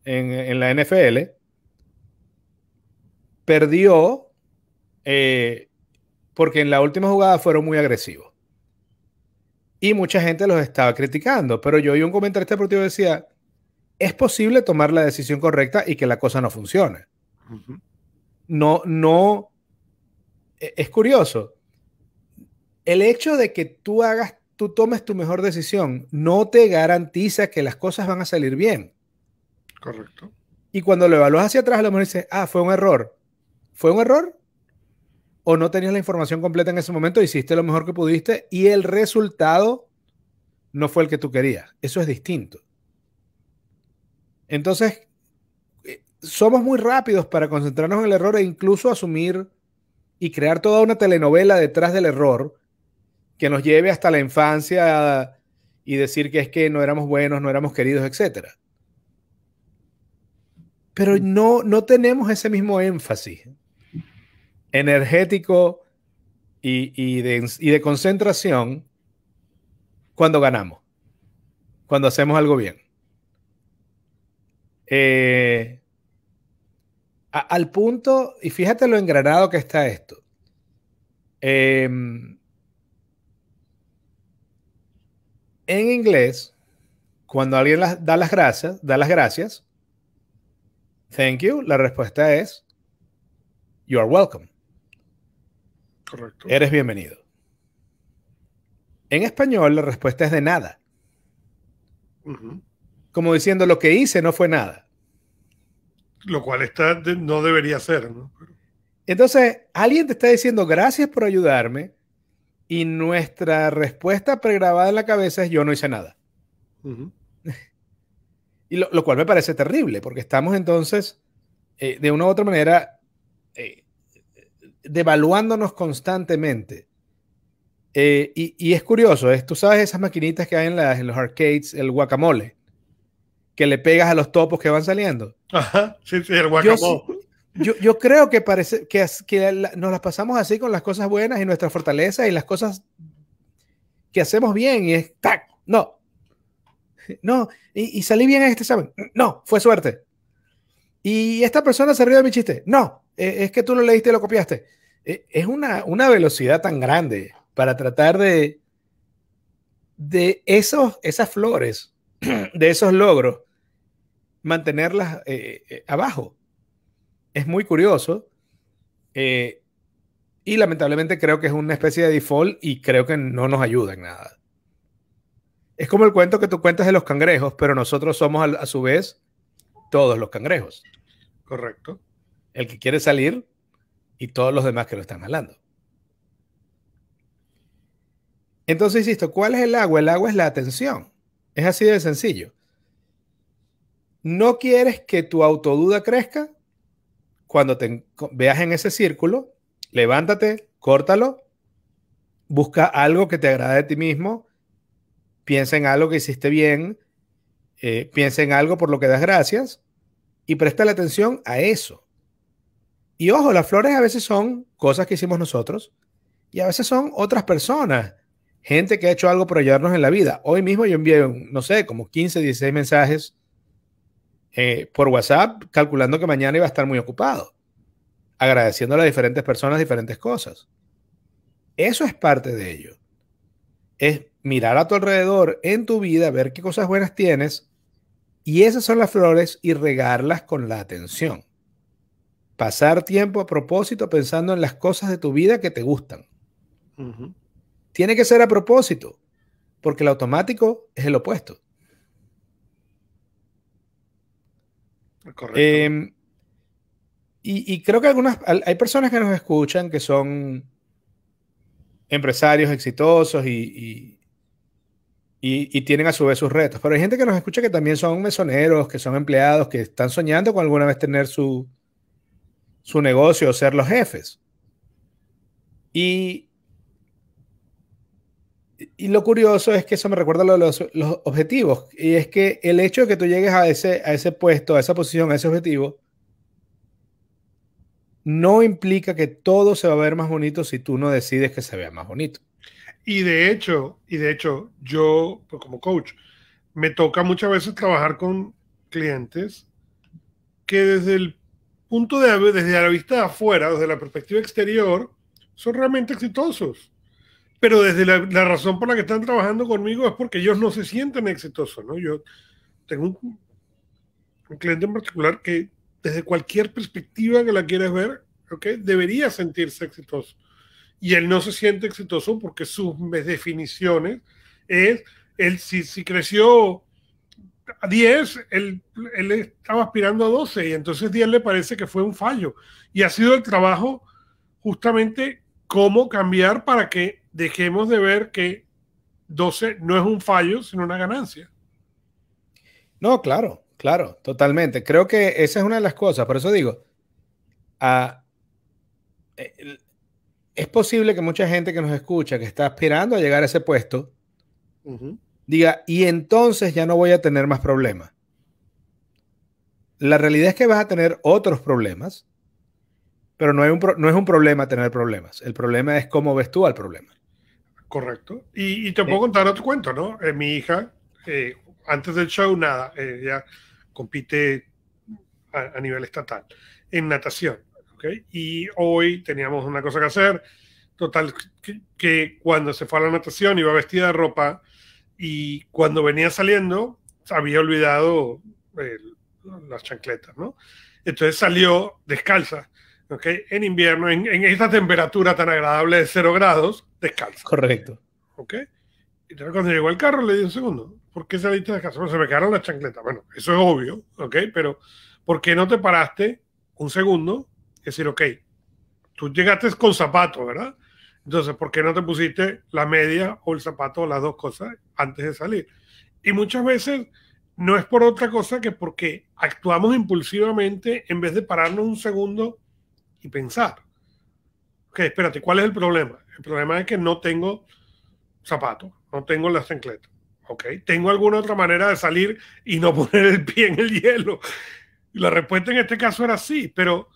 en, en la NFL perdió eh, porque en la última jugada fueron muy agresivos. Y mucha gente los estaba criticando, pero yo oí un comentario deportivo que decía, es posible tomar la decisión correcta y que la cosa no funcione. No, no, e, es curioso. El hecho de que tú hagas, tú tomes tu mejor decisión, no te garantiza que las cosas van a salir bien. Correcto. Y cuando lo evalúas hacia atrás, a lo mejor dices, ah, fue un error. ¿Fue un error? ¿O no tenías la información completa en ese momento? Hiciste lo mejor que pudiste y el resultado no fue el que tú querías. Eso es distinto. Entonces, eh, somos muy rápidos para concentrarnos en el error e incluso asumir y crear toda una telenovela detrás del error que nos lleve hasta la infancia y decir que es que no éramos buenos, no éramos queridos, etc. Pero no, no tenemos ese mismo énfasis energético y, de, concentración cuando ganamos, cuando hacemos algo bien. Eh, al punto, y fíjate lo engranado que está esto. Em, en inglés, cuando alguien da las gracias, da las gracias, thank you, la respuesta es, you are welcome. Eres bienvenido. En español la respuesta es de nada. Como diciendo, lo que hice no fue nada. Lo cual está, no debería ser. Entonces, alguien te está diciendo, gracias por ayudarme, y nuestra respuesta pregrabada en la cabeza es, yo no hice nada. y lo, cual me parece terrible, porque estamos entonces, eh, de una u otra manera, devaluándonos constantemente. Eh, y, es curioso, ¿eh? tú sabes esas maquinitas que hay en, las, los arcades, el guacamole, que le pegas a los topos que van saliendo. Ajá, sí, sí, el guacamole. Yo, creo que, parece, que, que nos las pasamos así con las cosas buenas y nuestras fortalezas y las cosas que hacemos bien y es, ¡tac! No. No, y, salí bien en este examen. No, fue suerte. Y esta persona se rió de mi chiste. No, eh, es que tú lo leíste y lo copiaste. E, es una, velocidad tan grande para tratar de, de esos, esas flores, de esos logros, mantenerlas eh, eh, abajo. Es muy curioso. y lamentablemente creo que es una especie de default y creo que no nos ayuda en nada. Es como el cuento que tú cuentas de los cangrejos, pero nosotros somos a su vez todos los cangrejos. Correcto el que quiere salir y todos los demás que lo están hablando. Entonces, insisto, ¿cuál es el agua? El agua es la atención. Es así de sencillo. No quieres que tu autoduda crezca cuando te veas en ese círculo, levántate, córtalo, busca algo que te agrade de ti mismo, piensa en algo que hiciste bien, eh, piensa en algo por lo que das gracias y presta la atención a eso. Y ojo, las flores a veces son cosas que hicimos nosotros y a veces son otras personas, gente que ha hecho algo por ayudarnos en la vida. Hoy mismo yo envié, no sé, como 15, 16 mensajes eh, por WhatsApp, calculando que mañana iba a estar muy ocupado, agradeciendo a las diferentes personas diferentes cosas. Eso es parte de ello. Es mirar a tu alrededor, en tu vida, ver qué cosas buenas tienes, y esas son las flores y regarlas con la atención pasar tiempo a propósito pensando en las cosas de tu vida que te gustan. Tiene que ser a propósito, porque el automático es el opuesto. Correcto. Em, y, creo que algunas, hay personas que nos escuchan que son empresarios exitosos y, y, tienen a su vez sus retos, pero hay gente que nos escucha que también son mesoneros, que son empleados, que están soñando con alguna vez tener su, su negocio, ser los jefes. Y, y lo curioso es que eso me recuerda a los, los, objetivos. Y es que el hecho de que tú llegues a ese, a ese puesto, a esa posición, a ese objetivo, no implica que todo se va a ver más bonito si tú no decides que se vea más bonito. Y de hecho, y de hecho, yo pues, como coach me toca muchas veces trabajar con clientes que desde el punto de desde la vista afuera, desde la perspectiva exterior, son realmente exitosos. Pero desde la, razón por la que están trabajando conmigo es porque ellos no se sienten exitosos, ¿no? Yo tengo un, cliente en particular que desde cualquier perspectiva que la quieras ver, debería sentirse exitoso. Y él no se siente exitoso porque sus definiciones es, él si, si creció a 10, él, estaba aspirando a 12 y entonces 10 le parece que fue un fallo. Y ha sido el trabajo justamente cómo cambiar para que dejemos de ver que 12 no es un fallo, sino una ganancia. No, claro, claro, totalmente. Creo que esa es una de las cosas, por eso digo, eh, es posible que mucha gente que nos escucha, que está aspirando a llegar a ese puesto, diga, y entonces ya no voy a tener más problemas. La realidad es que vas a tener otros problemas, pero no, no es un problema tener problemas. El problema es cómo ves tú al problema. Correcto. Y, te puedo contar otro cuento, ¿no? Eh, mi hija, eh, antes del show, nada, ella compite a, nivel estatal en natación. Y hoy teníamos una cosa que hacer. Total, que, que cuando se fue a la natación iba vestida de ropa y cuando venía saliendo había olvidado eh, las chancletas, ¿no? Entonces salió descalza, ¿ok? En invierno, en, en esta temperatura tan agradable de cero grados, descalza. Correcto. ¿Ok? Y cuando llegó el carro le di un segundo, ¿por qué saliste descalza? Bueno, se me quedaron las chancletas. Bueno, eso es obvio, ¿ok? Pero ¿por qué no te paraste un segundo? Es decir, ok, tú llegaste con zapato, ¿verdad? Entonces, ¿por qué no te pusiste la media o el zapato o las dos cosas antes de salir? Y muchas veces no es por otra cosa que porque actuamos impulsivamente en vez de pararnos un segundo y pensar. Ok, espérate, ¿cuál es el problema? El problema es que no tengo zapato, no tengo las encletas, Ok, ¿tengo alguna otra manera de salir y no poner el pie en el hielo? La respuesta en este caso era sí, pero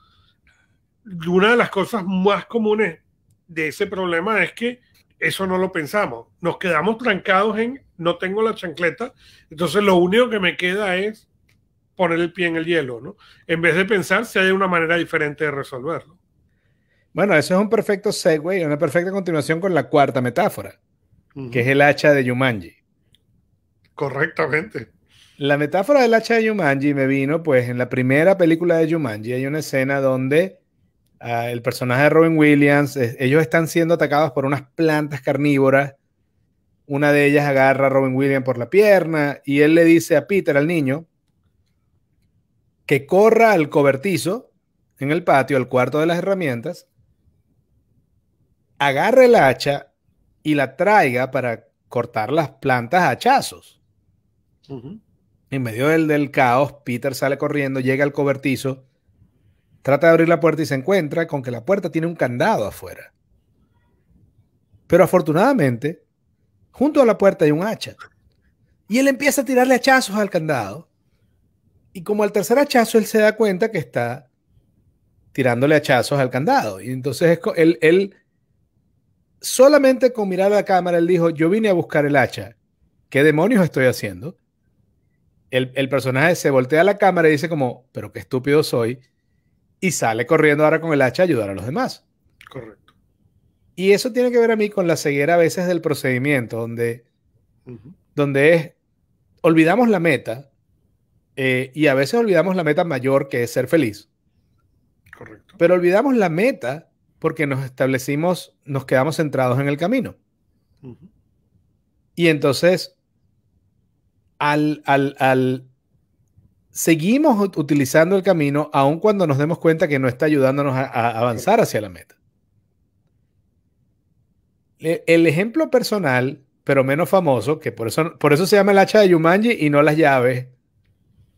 una de las cosas más comunes de ese problema es que eso no lo pensamos. Nos quedamos trancados en no tengo la chancleta, entonces lo único que me queda es poner el pie en el hielo, ¿no? En vez de pensar si hay una manera diferente de resolverlo. Bueno, eso es un perfecto segue y una perfecta continuación con la cuarta metáfora, que es el hacha de Yumanji. Correctamente. La metáfora del hacha de Yumanji me vino, pues, en la primera película de Yumanji hay una escena donde Ah, el personaje de Robin Williams, ellos están siendo atacados por unas plantas carnívoras. Una de ellas agarra a Robin Williams por la pierna y él le dice a Peter, al niño, que corra al cobertizo en el patio, al cuarto de las herramientas, agarre el hacha y la traiga para cortar las plantas a hachazos. En medio del, del, caos, Peter sale corriendo, llega al cobertizo, Trata de abrir la puerta y se encuentra con que la puerta tiene un candado afuera. Pero afortunadamente, junto a la puerta hay un hacha. Y él empieza a tirarle hachazos al candado. Y como al tercer hachazo, él se da cuenta que está tirándole hachazos al candado. Y entonces él, solamente con mirar a la cámara, él dijo, yo vine a buscar el hacha. ¿Qué demonios estoy haciendo? El, el personaje se voltea a la cámara y dice como, pero qué estúpido soy y sale corriendo ahora con el hacha a ayudar a los demás. Correcto. Y eso tiene que ver a mí con la ceguera a veces del procedimiento, donde, donde es, olvidamos la meta eh, y a veces olvidamos la meta mayor que es ser feliz. Correcto. Pero olvidamos la meta porque nos establecimos, nos quedamos centrados en el camino. Y entonces, al, al seguimos utilizando el camino aun cuando nos demos cuenta que no está ayudándonos a, avanzar hacia la meta. El, ejemplo personal, pero menos famoso, que por eso, por eso se llama el hacha de Yumanji y no las llaves,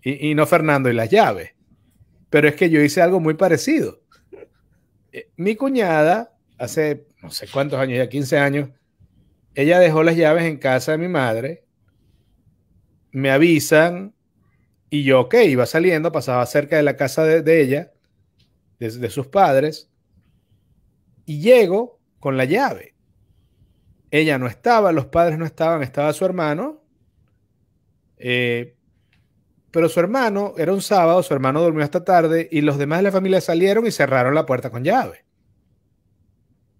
y, y no Fernando y las llaves. Pero es que yo hice algo muy parecido. Eh, mi cuñada, hace no sé cuántos años, ya 15 años, ella dejó las llaves en casa de mi madre, me avisan, y yo, ok, iba saliendo, pasaba cerca de la casa de, ella, de, sus padres, y llego con la llave. Ella no estaba, los padres no estaban, estaba su hermano. Eh, pero su hermano, era un sábado, su hermano durmió hasta tarde y los demás de la familia salieron y cerraron la puerta con llave.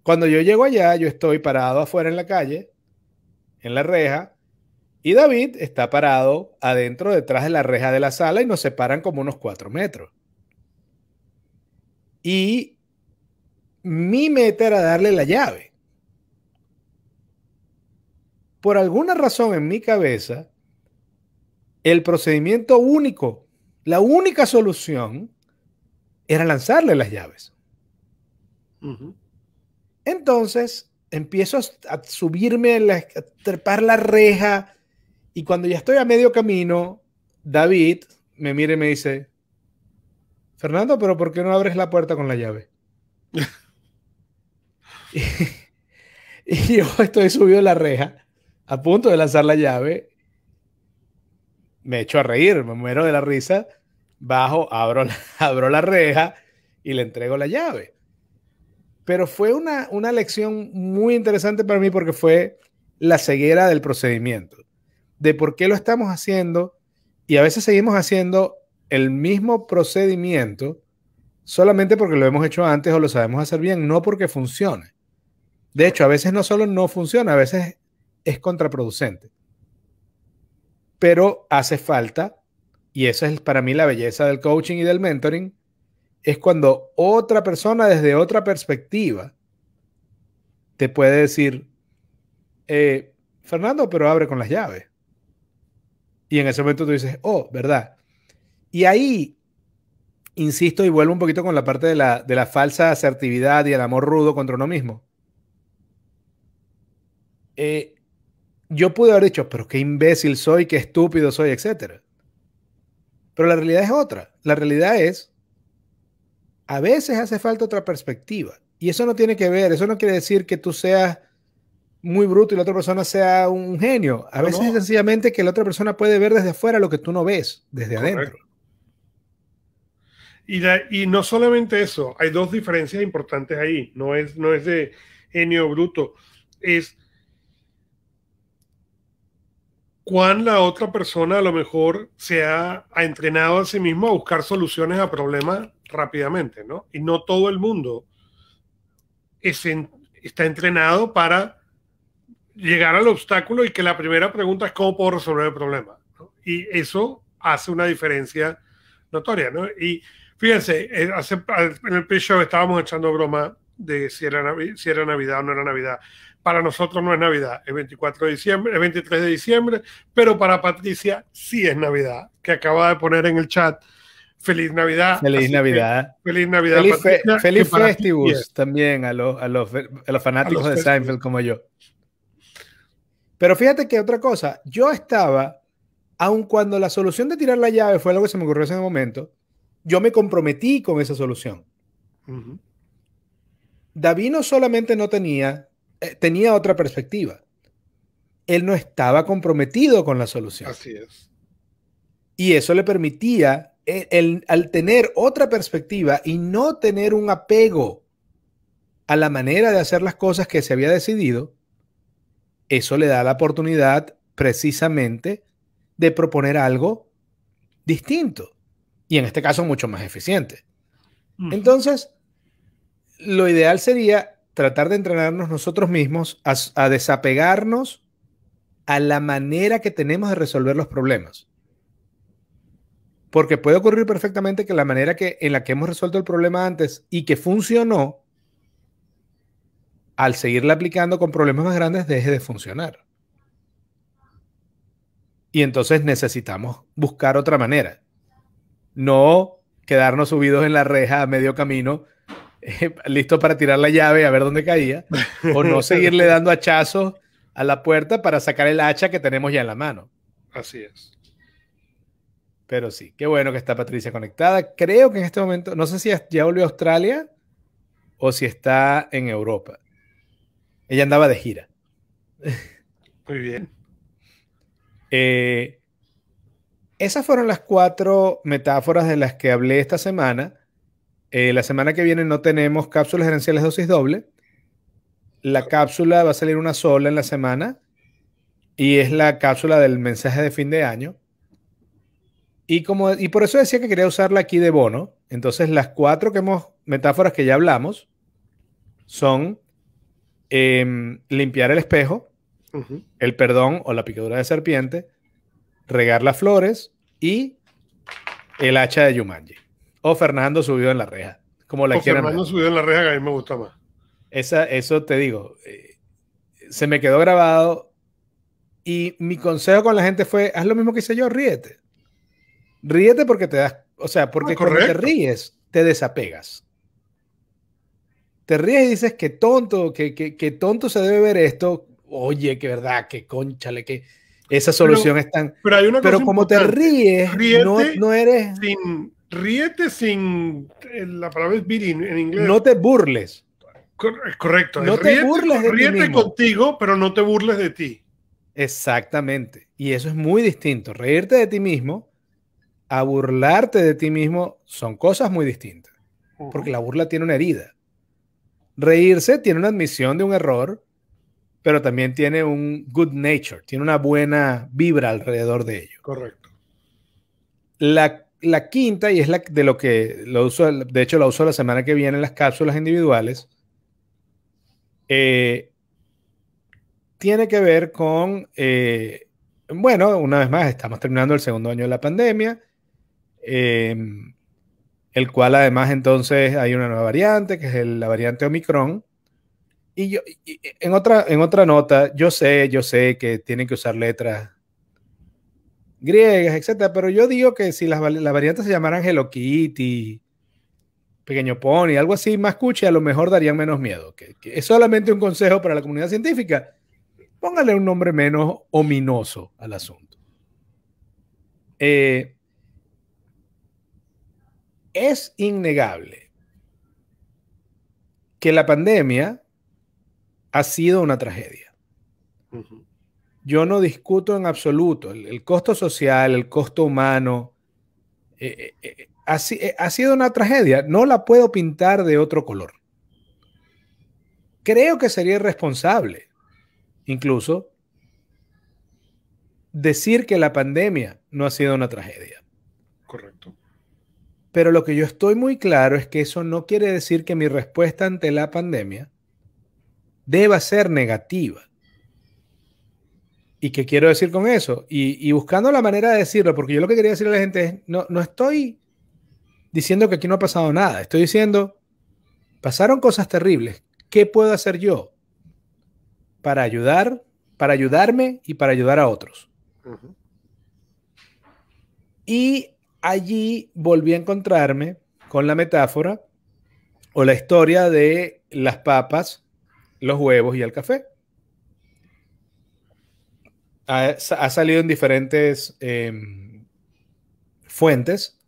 Cuando yo llego allá, yo estoy parado afuera en la calle, en la reja, y David está parado adentro, detrás de la reja de la sala y nos separan como unos cuatro metros. Y mi meta era darle la llave. Por alguna razón en mi cabeza, el procedimiento único, la única solución era lanzarle las llaves. Entonces empiezo a subirme, a trepar la reja, y cuando ya estoy a medio camino, David me mira y me dice, Fernando, pero ¿por qué no abres la puerta con la llave? y, yo estoy subido a la reja, a punto de lanzar la llave. Me echo a reír, me muero de la risa. Bajo, abro la, abro la reja y le entrego la llave. Pero fue una, una lección muy interesante para mí porque fue la ceguera del procedimiento de por qué lo estamos haciendo y a veces seguimos haciendo el mismo procedimiento solamente porque lo hemos hecho antes o lo sabemos hacer bien, no porque funcione. De hecho, a veces no solo no funciona, a veces es contraproducente. Pero hace falta, y esa es para mí la belleza del coaching y del mentoring, es cuando otra persona desde otra perspectiva te puede decir, eh, Fernando, pero abre con las llaves. Y en ese momento tú dices, oh, ¿verdad? Y ahí, insisto y vuelvo un poquito con la parte de la, falsa asertividad y el amor rudo contra uno mismo. Eh, yo pude haber dicho, pero qué imbécil soy, qué estúpido soy, etc. Pero la realidad es otra. La realidad es, a veces hace falta otra perspectiva. Y eso no tiene que ver, eso no quiere decir que tú seas muy bruto y la otra persona sea un genio. A veces es sencillamente que la otra persona puede ver desde afuera lo que tú no ves, desde adentro. Y, y, no solamente eso, hay dos diferencias importantes ahí. No es, no es de genio bruto, es cuán la otra persona a lo mejor se ha, entrenado a sí mismo a buscar soluciones a problemas rápidamente, ¿no? Y no todo el mundo está entrenado para llegar al obstáculo y que la primera pregunta es cómo puedo resolver el problema. Y eso hace una diferencia notoria. Y fíjense, eh, hace, en el pre-show estábamos echando broma de si era, si era Navidad o no era Navidad. Para nosotros no es Navidad, es 24 de diciembre, es 23 de diciembre, pero para Patricia sí es Navidad, que acaba de poner en el chat. Feliz Navidad. Feliz Navidad. feliz Navidad. Feliz, feliz Festivus también a los, a los, a los fanáticos de Seinfeld como yo. Pero fíjate que otra cosa, yo estaba, aun cuando la solución de tirar la llave fue algo que se me ocurrió en ese momento, yo me comprometí con esa solución. David no solamente no tenía, eh, tenía otra perspectiva. Él no estaba comprometido con la solución. Así es. Y eso le permitía, eh, el, al tener otra perspectiva y no tener un apego a la manera de hacer las cosas que se había decidido, eso le da la oportunidad precisamente de proponer algo distinto y en este caso mucho más eficiente. Entonces, lo ideal sería tratar de entrenarnos nosotros mismos a, desapegarnos a la manera que tenemos de resolver los problemas. Porque puede ocurrir perfectamente que la manera que, en la que hemos resuelto el problema antes y que funcionó, al seguirla aplicando con problemas más grandes deje de funcionar. Y entonces necesitamos buscar otra manera. No quedarnos subidos en la reja a medio camino, eh, listo para tirar la llave a ver dónde caía, o no seguirle dando hachazos a la puerta para sacar el hacha que tenemos ya en la mano. Así es. Pero sí, qué bueno que está Patricia conectada. Creo que en este momento, no sé si ya volvió a Australia o si está en Europa. Ella andaba de gira. Muy bien. Eh, esas fueron las cuatro metáforas de las que hablé esta semana. Eh, la semana que viene no tenemos cápsulas gerenciales dosis doble. La cápsula va a salir una sola en la semana y es la cápsula del mensaje de fin de año. Y, como, y por eso decía que quería usarla aquí de bono. Entonces las cuatro que hemos, metáforas que ya hablamos son Em, limpiar el espejo, el perdón o la picadura de serpiente, regar las flores y el hacha de Yumanji. O Fernando subido en la reja. Como la quieran Fernando subido en la reja, a mí me gusta más. eso te digo, eh, se me quedó grabado y mi consejo con la gente fue, haz lo mismo que hice yo, ríete. Ríete porque te das, o sea, porque cuando te ríes, te desapegas te ríes y dices que tonto, que, tonto se debe ver esto. Oye, que verdad, que conchale, que esa solución es tan. Pero, pero como te ríes, no, eres. Sin, ríete sin. Eh, la palabra es beating en inglés. No te burles. Eh, correcto. No ríete, te burles ríete contigo, pero no te burles de ti. Exactamente. Y eso es muy distinto. Reírte de ti mismo a burlarte de ti mismo son cosas muy distintas. Porque la burla tiene una herida. Reírse tiene una admisión de un error, pero también tiene un good nature, tiene una buena vibra alrededor de ello. Correcto. La, quinta, y es la de lo que lo uso, de hecho la uso la semana que viene en las cápsulas individuales, eh, tiene que ver con, eh, bueno, una vez más, estamos terminando el segundo año de la pandemia. Eh, el cual además entonces hay una nueva variante, que es la variante Omicron. Y yo, en, otra, en otra nota, yo sé, yo sé que tienen que usar letras griegas, etcétera, pero yo digo que si las, variante variantes se llamaran Hello Kitty, Pequeño Pony, algo así más cuche, a lo mejor darían menos miedo. Que, es solamente un consejo para la comunidad científica. Póngale un nombre menos ominoso al asunto. Eh, es innegable que la pandemia ha sido una tragedia. Yo no discuto en absoluto el, costo social, el costo humano. Eh, eh, eh, ha sido una tragedia. No la puedo pintar de otro color. Creo que sería irresponsable, incluso, decir que la pandemia no ha sido una tragedia. Pero lo que yo estoy muy claro es que eso no quiere decir que mi respuesta ante la pandemia deba ser negativa. ¿Y qué quiero decir con eso? Y, buscando la manera de decirlo, porque yo lo que quería decirle a la gente es, no, estoy diciendo que aquí no ha pasado nada, estoy diciendo, pasaron cosas terribles, ¿qué puedo hacer yo para ayudar, para ayudarme y para ayudar a otros? Y allí volví a encontrarme con la metáfora o la historia de las papas, los huevos y el café. Ha, salido en diferentes em, fuentes.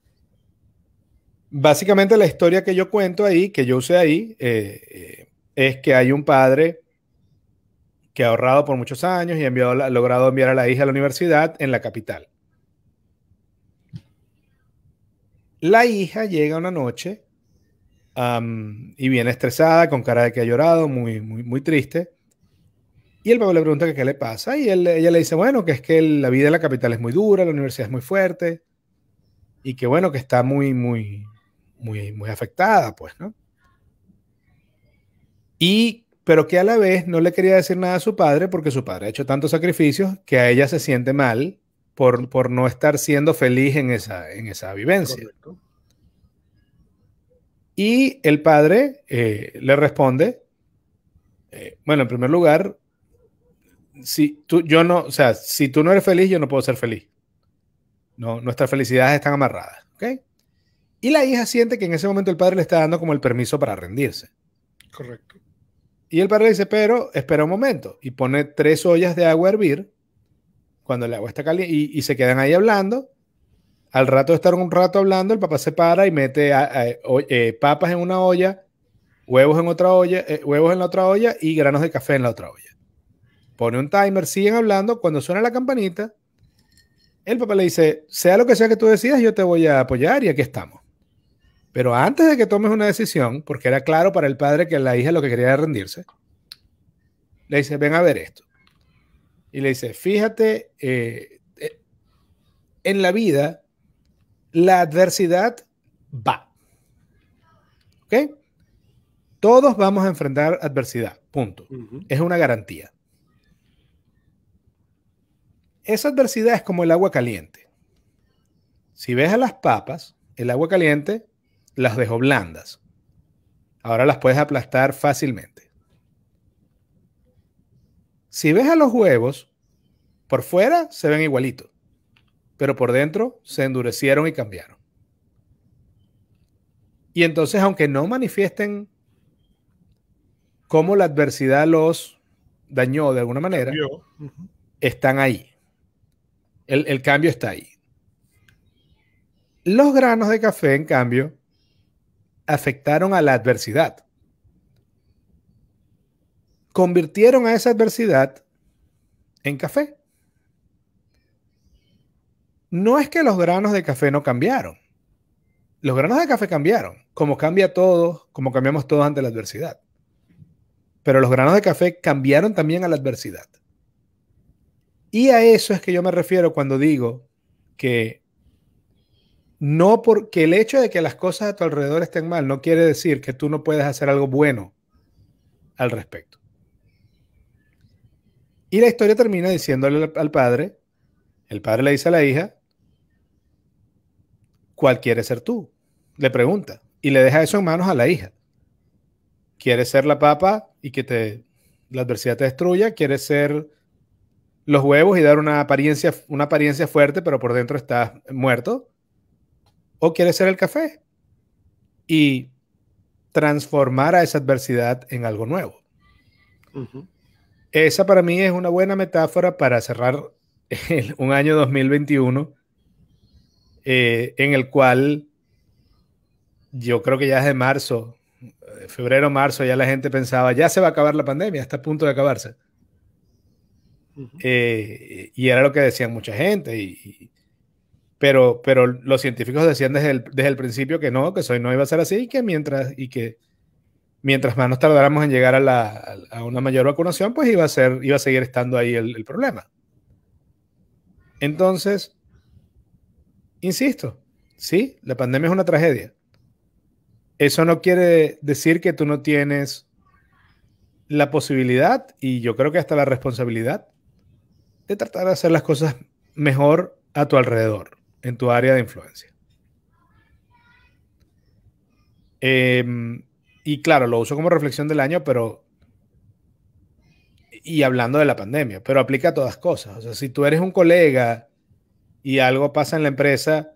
Básicamente la historia que yo cuento ahí, que yo usé ahí, eh, eh, es que hay un padre que ha ahorrado por muchos años y ha logrado enviar a la hija a la universidad en la capital. La hija llega una noche y viene estresada, con cara de que ha llorado, muy, muy, muy triste. Y el papá le pregunta qué le pasa y ella le dice, bueno, que es que la vida en la capital es muy dura, la universidad es muy fuerte y que bueno, que está muy, muy, muy, muy afectada, pues, ¿no? Y, pero que a la vez no le quería decir nada a su padre porque su padre ha hecho tantos sacrificios que a ella se siente mal por, no estar siendo feliz en esa, en esa vivencia. Y el padre eh, le responde, eh, bueno, en primer lugar, si tú, yo no, sea, si tú no eres feliz, yo no puedo ser feliz. No, nuestras felicidades están amarradas, Y la hija siente que en ese momento el padre le está dando como el permiso para rendirse. Correcto. Y el padre dice, pero espera un momento, y pone tres ollas de agua a hervir cuando el agua está caliente, y, se quedan ahí hablando. Al rato de estar un rato hablando, el papá se para y mete eh, papas en una olla, huevos en otra olla, eh, huevos en la otra olla y granos de café en la otra olla. Pone un timer, siguen hablando. Cuando suena la campanita, el papá le dice: Sea lo que sea que tú decidas, yo te voy a apoyar y aquí estamos. Pero antes de que tomes una decisión, porque era claro para el padre que la hija lo que quería era rendirse, le dice: Ven a ver esto y le dice, fíjate, eh, eh, en la vida la adversidad va. ¿Ok? Todos vamos a enfrentar adversidad, punto. Es una garantía. Esa adversidad es como el agua caliente. Si ves a las papas, el agua caliente las dejó blandas. Ahora las puedes aplastar fácilmente. Si ves a los huevos, por fuera se ven igualitos, pero por dentro se endurecieron y cambiaron. Y entonces, aunque no manifiesten cómo la adversidad los dañó de alguna manera, están ahí. el cambio está ahí. Los granos de café, en cambio, afectaron a la adversidad convirtieron a esa adversidad en café. No es que los granos de café no cambiaron. Los granos de café cambiaron, como cambia todo, como cambiamos todos ante la adversidad. Pero los granos de café cambiaron también a la adversidad. Y a eso es que yo me refiero cuando digo que no porque el hecho de que las cosas a tu alrededor estén mal no quiere decir que tú no puedes hacer algo bueno al respecto. Y la historia termina diciéndole al padre, el padre le dice a la hija, ¿cuál quieres ser tú? Le pregunta y le deja eso en manos a la hija. ¿Quieres ser la papa y que te, la adversidad te destruya? ¿Quieres ser los huevos y dar una apariencia, una apariencia fuerte, pero por dentro estás muerto? ¿O quieres ser el café y transformar a esa adversidad en algo nuevo? Esa para mí es una buena metáfora para cerrar un año 2021 eh, en el cual yo creo que ya de marzo, eh, febrero, marzo, ya la gente pensaba, ya se va a acabar la pandemia, está a punto de acabarse. Eh, y era lo que decían mucha gente, pero, pero los científicos decían desde el, desde el principio que no, que eso no iba a ser así y que mientras, y que mientras más nos tardáramos en llegar a, una mayor vacunación, pues iba a, ser, iba a seguir estando ahí el, el problema. Entonces, insisto, sí, la pandemia es una tragedia. Eso no quiere decir que tú no tienes la posibilidad y yo creo que hasta la responsabilidad de tratar de hacer las cosas mejor a tu alrededor, en tu área de influencia. Eh, y claro, lo uso como reflexión del año, pero... Y hablando de la pandemia, pero aplica a todas cosas. O sea, si tú eres un colega y algo pasa en la empresa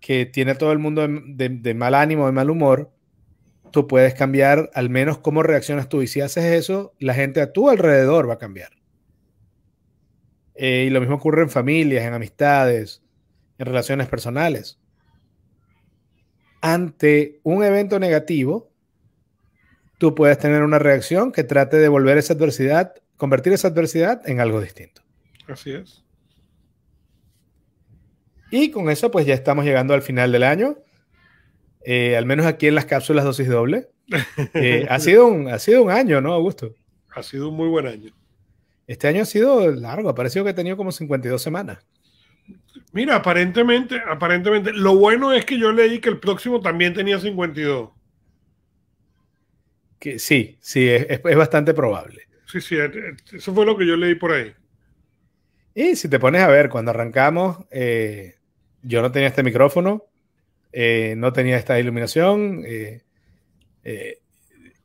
que tiene a todo el mundo de, mal ánimo, de mal humor, tú puedes cambiar al menos cómo reaccionas tú. Y si haces eso, la gente a tu alrededor va a cambiar. Eh, y lo mismo ocurre en familias, en amistades, en relaciones personales. Ante un evento negativo, tú puedes tener una reacción que trate de volver esa adversidad, convertir esa adversidad en algo distinto. Así es. Y con eso, pues ya estamos llegando al final del año. Eh, al menos aquí en las cápsulas dosis doble. Eh, ha, sido un, ha sido un año, ¿no, Augusto? Ha sido un muy buen año. Este año ha sido largo, ha parecido que ha tenido como 52 semanas. Mira, aparentemente, aparentemente, lo bueno es que yo leí que el próximo también tenía 52 sí, sí, es, bastante probable. Sí, sí, eh, eh, eso fue lo que yo leí por ahí. Y si te pones a ver, cuando arrancamos, eh, yo no tenía este micrófono, no tenía esta iluminación,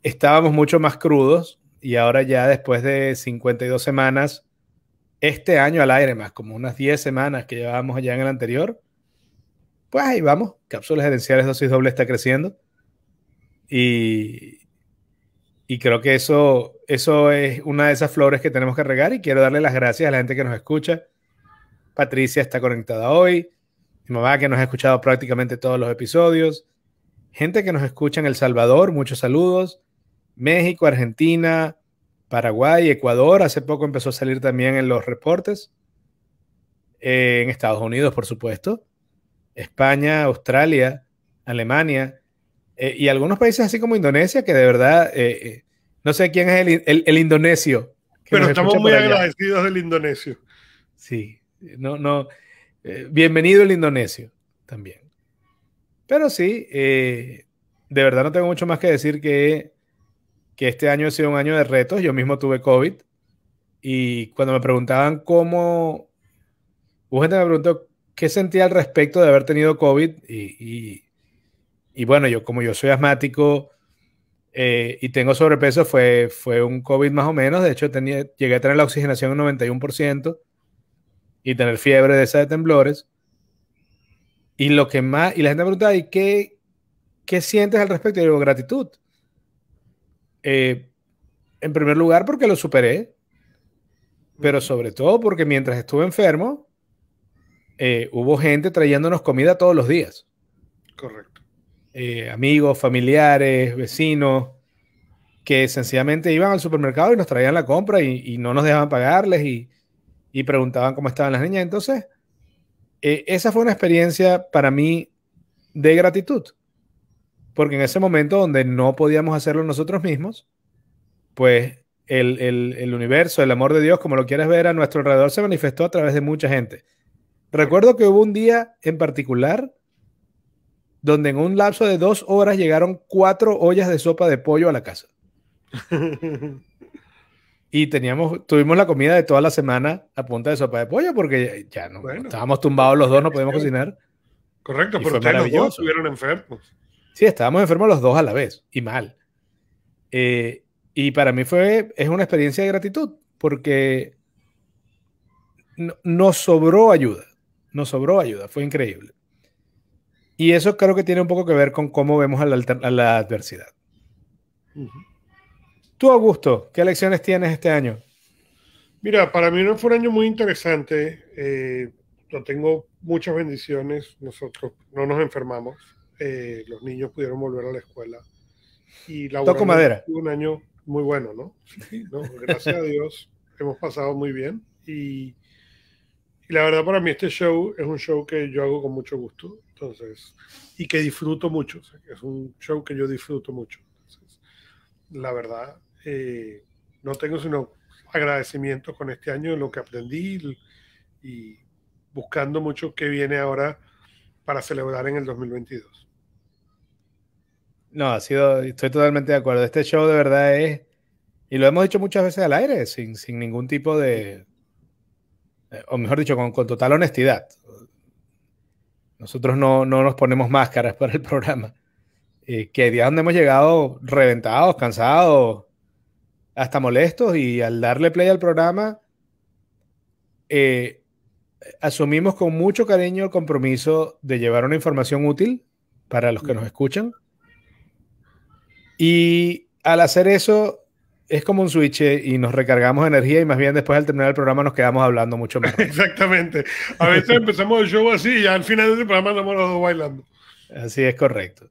estábamos mucho más crudos y ahora ya después de 52 semanas, este año al aire, más como unas 10 semanas que llevábamos allá en el anterior, pues ahí vamos, cápsulas gerenciales dosis doble está creciendo y, y creo que eso, eso es una de esas flores que tenemos que regar y quiero darle las gracias a la gente que nos escucha. Patricia está conectada hoy, mi mamá que nos ha escuchado prácticamente todos los episodios, gente que nos escucha en El Salvador, muchos saludos, México, Argentina, Paraguay, Ecuador, hace poco empezó a salir también en los reportes, eh, en Estados Unidos, por supuesto, España, Australia, Alemania, eh, y algunos países así como Indonesia, que de verdad, eh, eh, no sé quién es el, indonesio. Pero estamos muy agradecidos del indonesio. Sí, no, no. bienvenido el indonesio también. Pero sí, de verdad no tengo mucho más que decir que, este año ha sido un año de retos. Yo mismo tuve COVID y cuando me preguntaban cómo, hubo gente me preguntó qué sentía al respecto de haber tenido COVID y y bueno, yo como yo soy asmático eh, y tengo sobrepeso, fue, fue un COVID más o menos. De hecho, tenía, llegué a tener la oxigenación en 91% y tener fiebre de esa de temblores. Y lo que más, y la gente me pregunta, ¿y qué, sientes al respecto? yo digo, gratitud. Eh, en primer lugar, porque lo superé, pero sobre todo porque mientras estuve enfermo, eh, hubo gente trayéndonos comida todos los días. Correcto. Eh, amigos, familiares, vecinos, que sencillamente iban al supermercado y nos traían la compra y, no nos dejaban pagarles y, preguntaban cómo estaban las niñas. Entonces, eh, esa fue una experiencia para mí de gratitud, porque en ese momento donde no podíamos hacerlo nosotros mismos, pues el, el, universo, el amor de Dios, como lo quieras ver, a nuestro alrededor se manifestó a través de mucha gente. Recuerdo que hubo un día en particular donde en un lapso de dos horas llegaron cuatro ollas de sopa de pollo a la casa. y teníamos, tuvimos la comida de toda la semana a punta de sopa de pollo porque ya no estábamos tumbados los dos, no podíamos este, cocinar. Correcto, pero los dos estuvieron enfermos. Sí, estábamos enfermos los dos a la vez y mal. Eh, y para mí fue, es una experiencia de gratitud porque nos sobró ayuda, nos sobró ayuda, fue increíble. Y eso creo que tiene un poco que ver con cómo vemos a la, adversidad. Tú, Augusto, ¿qué lecciones tienes este año? Mira, para mí no fue un año muy interesante. Eh, tengo muchas bendiciones. Nosotros no nos enfermamos. Eh, los niños pudieron volver a la escuela. Y la madera. Un año muy bueno, ¿no? Gracias a Dios hemos pasado muy bien. Y, y, la verdad para mí este show es un show que yo hago con mucho gusto. Entonces, y que disfruto mucho. es un show que yo disfruto mucho. la verdad, eh, no tengo sino agradecimiento con este año lo que aprendí y buscando mucho qué viene ahora para celebrar en el 2022. No, ha sido, estoy totalmente de acuerdo. Este show de verdad es, y lo hemos dicho muchas veces al aire, sin, sin ningún tipo de, eh, o mejor dicho, con, con total honestidad. Nosotros no, nos ponemos máscaras para el programa. Eh, que hay días donde hemos llegado reventados, cansados, hasta molestos y al darle play al programa, eh, asumimos con mucho cariño el compromiso de llevar una información útil para los que nos escuchan. Y al hacer eso, es como un switch eh, y nos recargamos energía y más bien después al terminar el programa nos quedamos hablando mucho más. Exactamente. A veces empezamos el show así y al final del programa andamos los dos bailando. Así es correcto.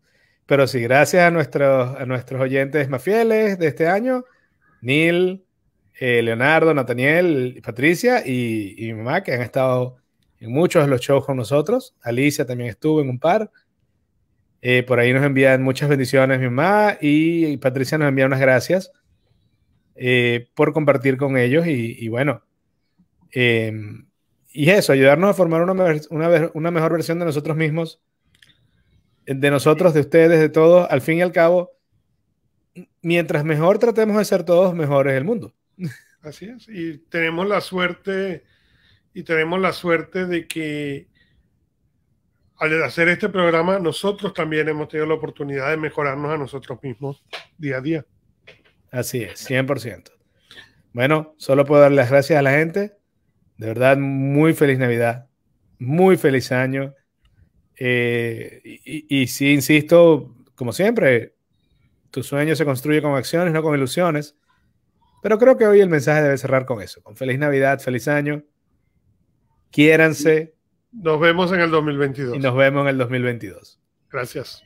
Pero sí, gracias a nuestros, a nuestros oyentes más fieles de este año, Neil, eh, Leonardo, Nathaniel, Patricia y, mi mamá, que han estado en muchos de los shows con nosotros. Alicia también estuvo en un par. Eh, por ahí nos envían muchas bendiciones mi mamá y, y Patricia nos envía unas gracias eh, por compartir con ellos y, bueno, eh, y eso, ayudarnos a formar una, una, una, mejor versión de nosotros mismos, de nosotros, de ustedes, de todos, al fin y al cabo, mientras mejor tratemos de ser todos, mejor es el mundo. Así es, y tenemos la suerte, y tenemos la suerte de que al hacer este programa, nosotros también hemos tenido la oportunidad de mejorarnos a nosotros mismos día a día. Así es, 100%. Bueno, solo puedo dar las gracias a la gente. De verdad, muy feliz Navidad, muy feliz año. Eh, y, y, sí, insisto, como siempre, tu sueño se construye con acciones, no con ilusiones. Pero creo que hoy el mensaje debe cerrar con eso, con feliz Navidad, feliz año. Quiéranse. Nos vemos en el 2022. Y nos vemos en el 2022. Gracias.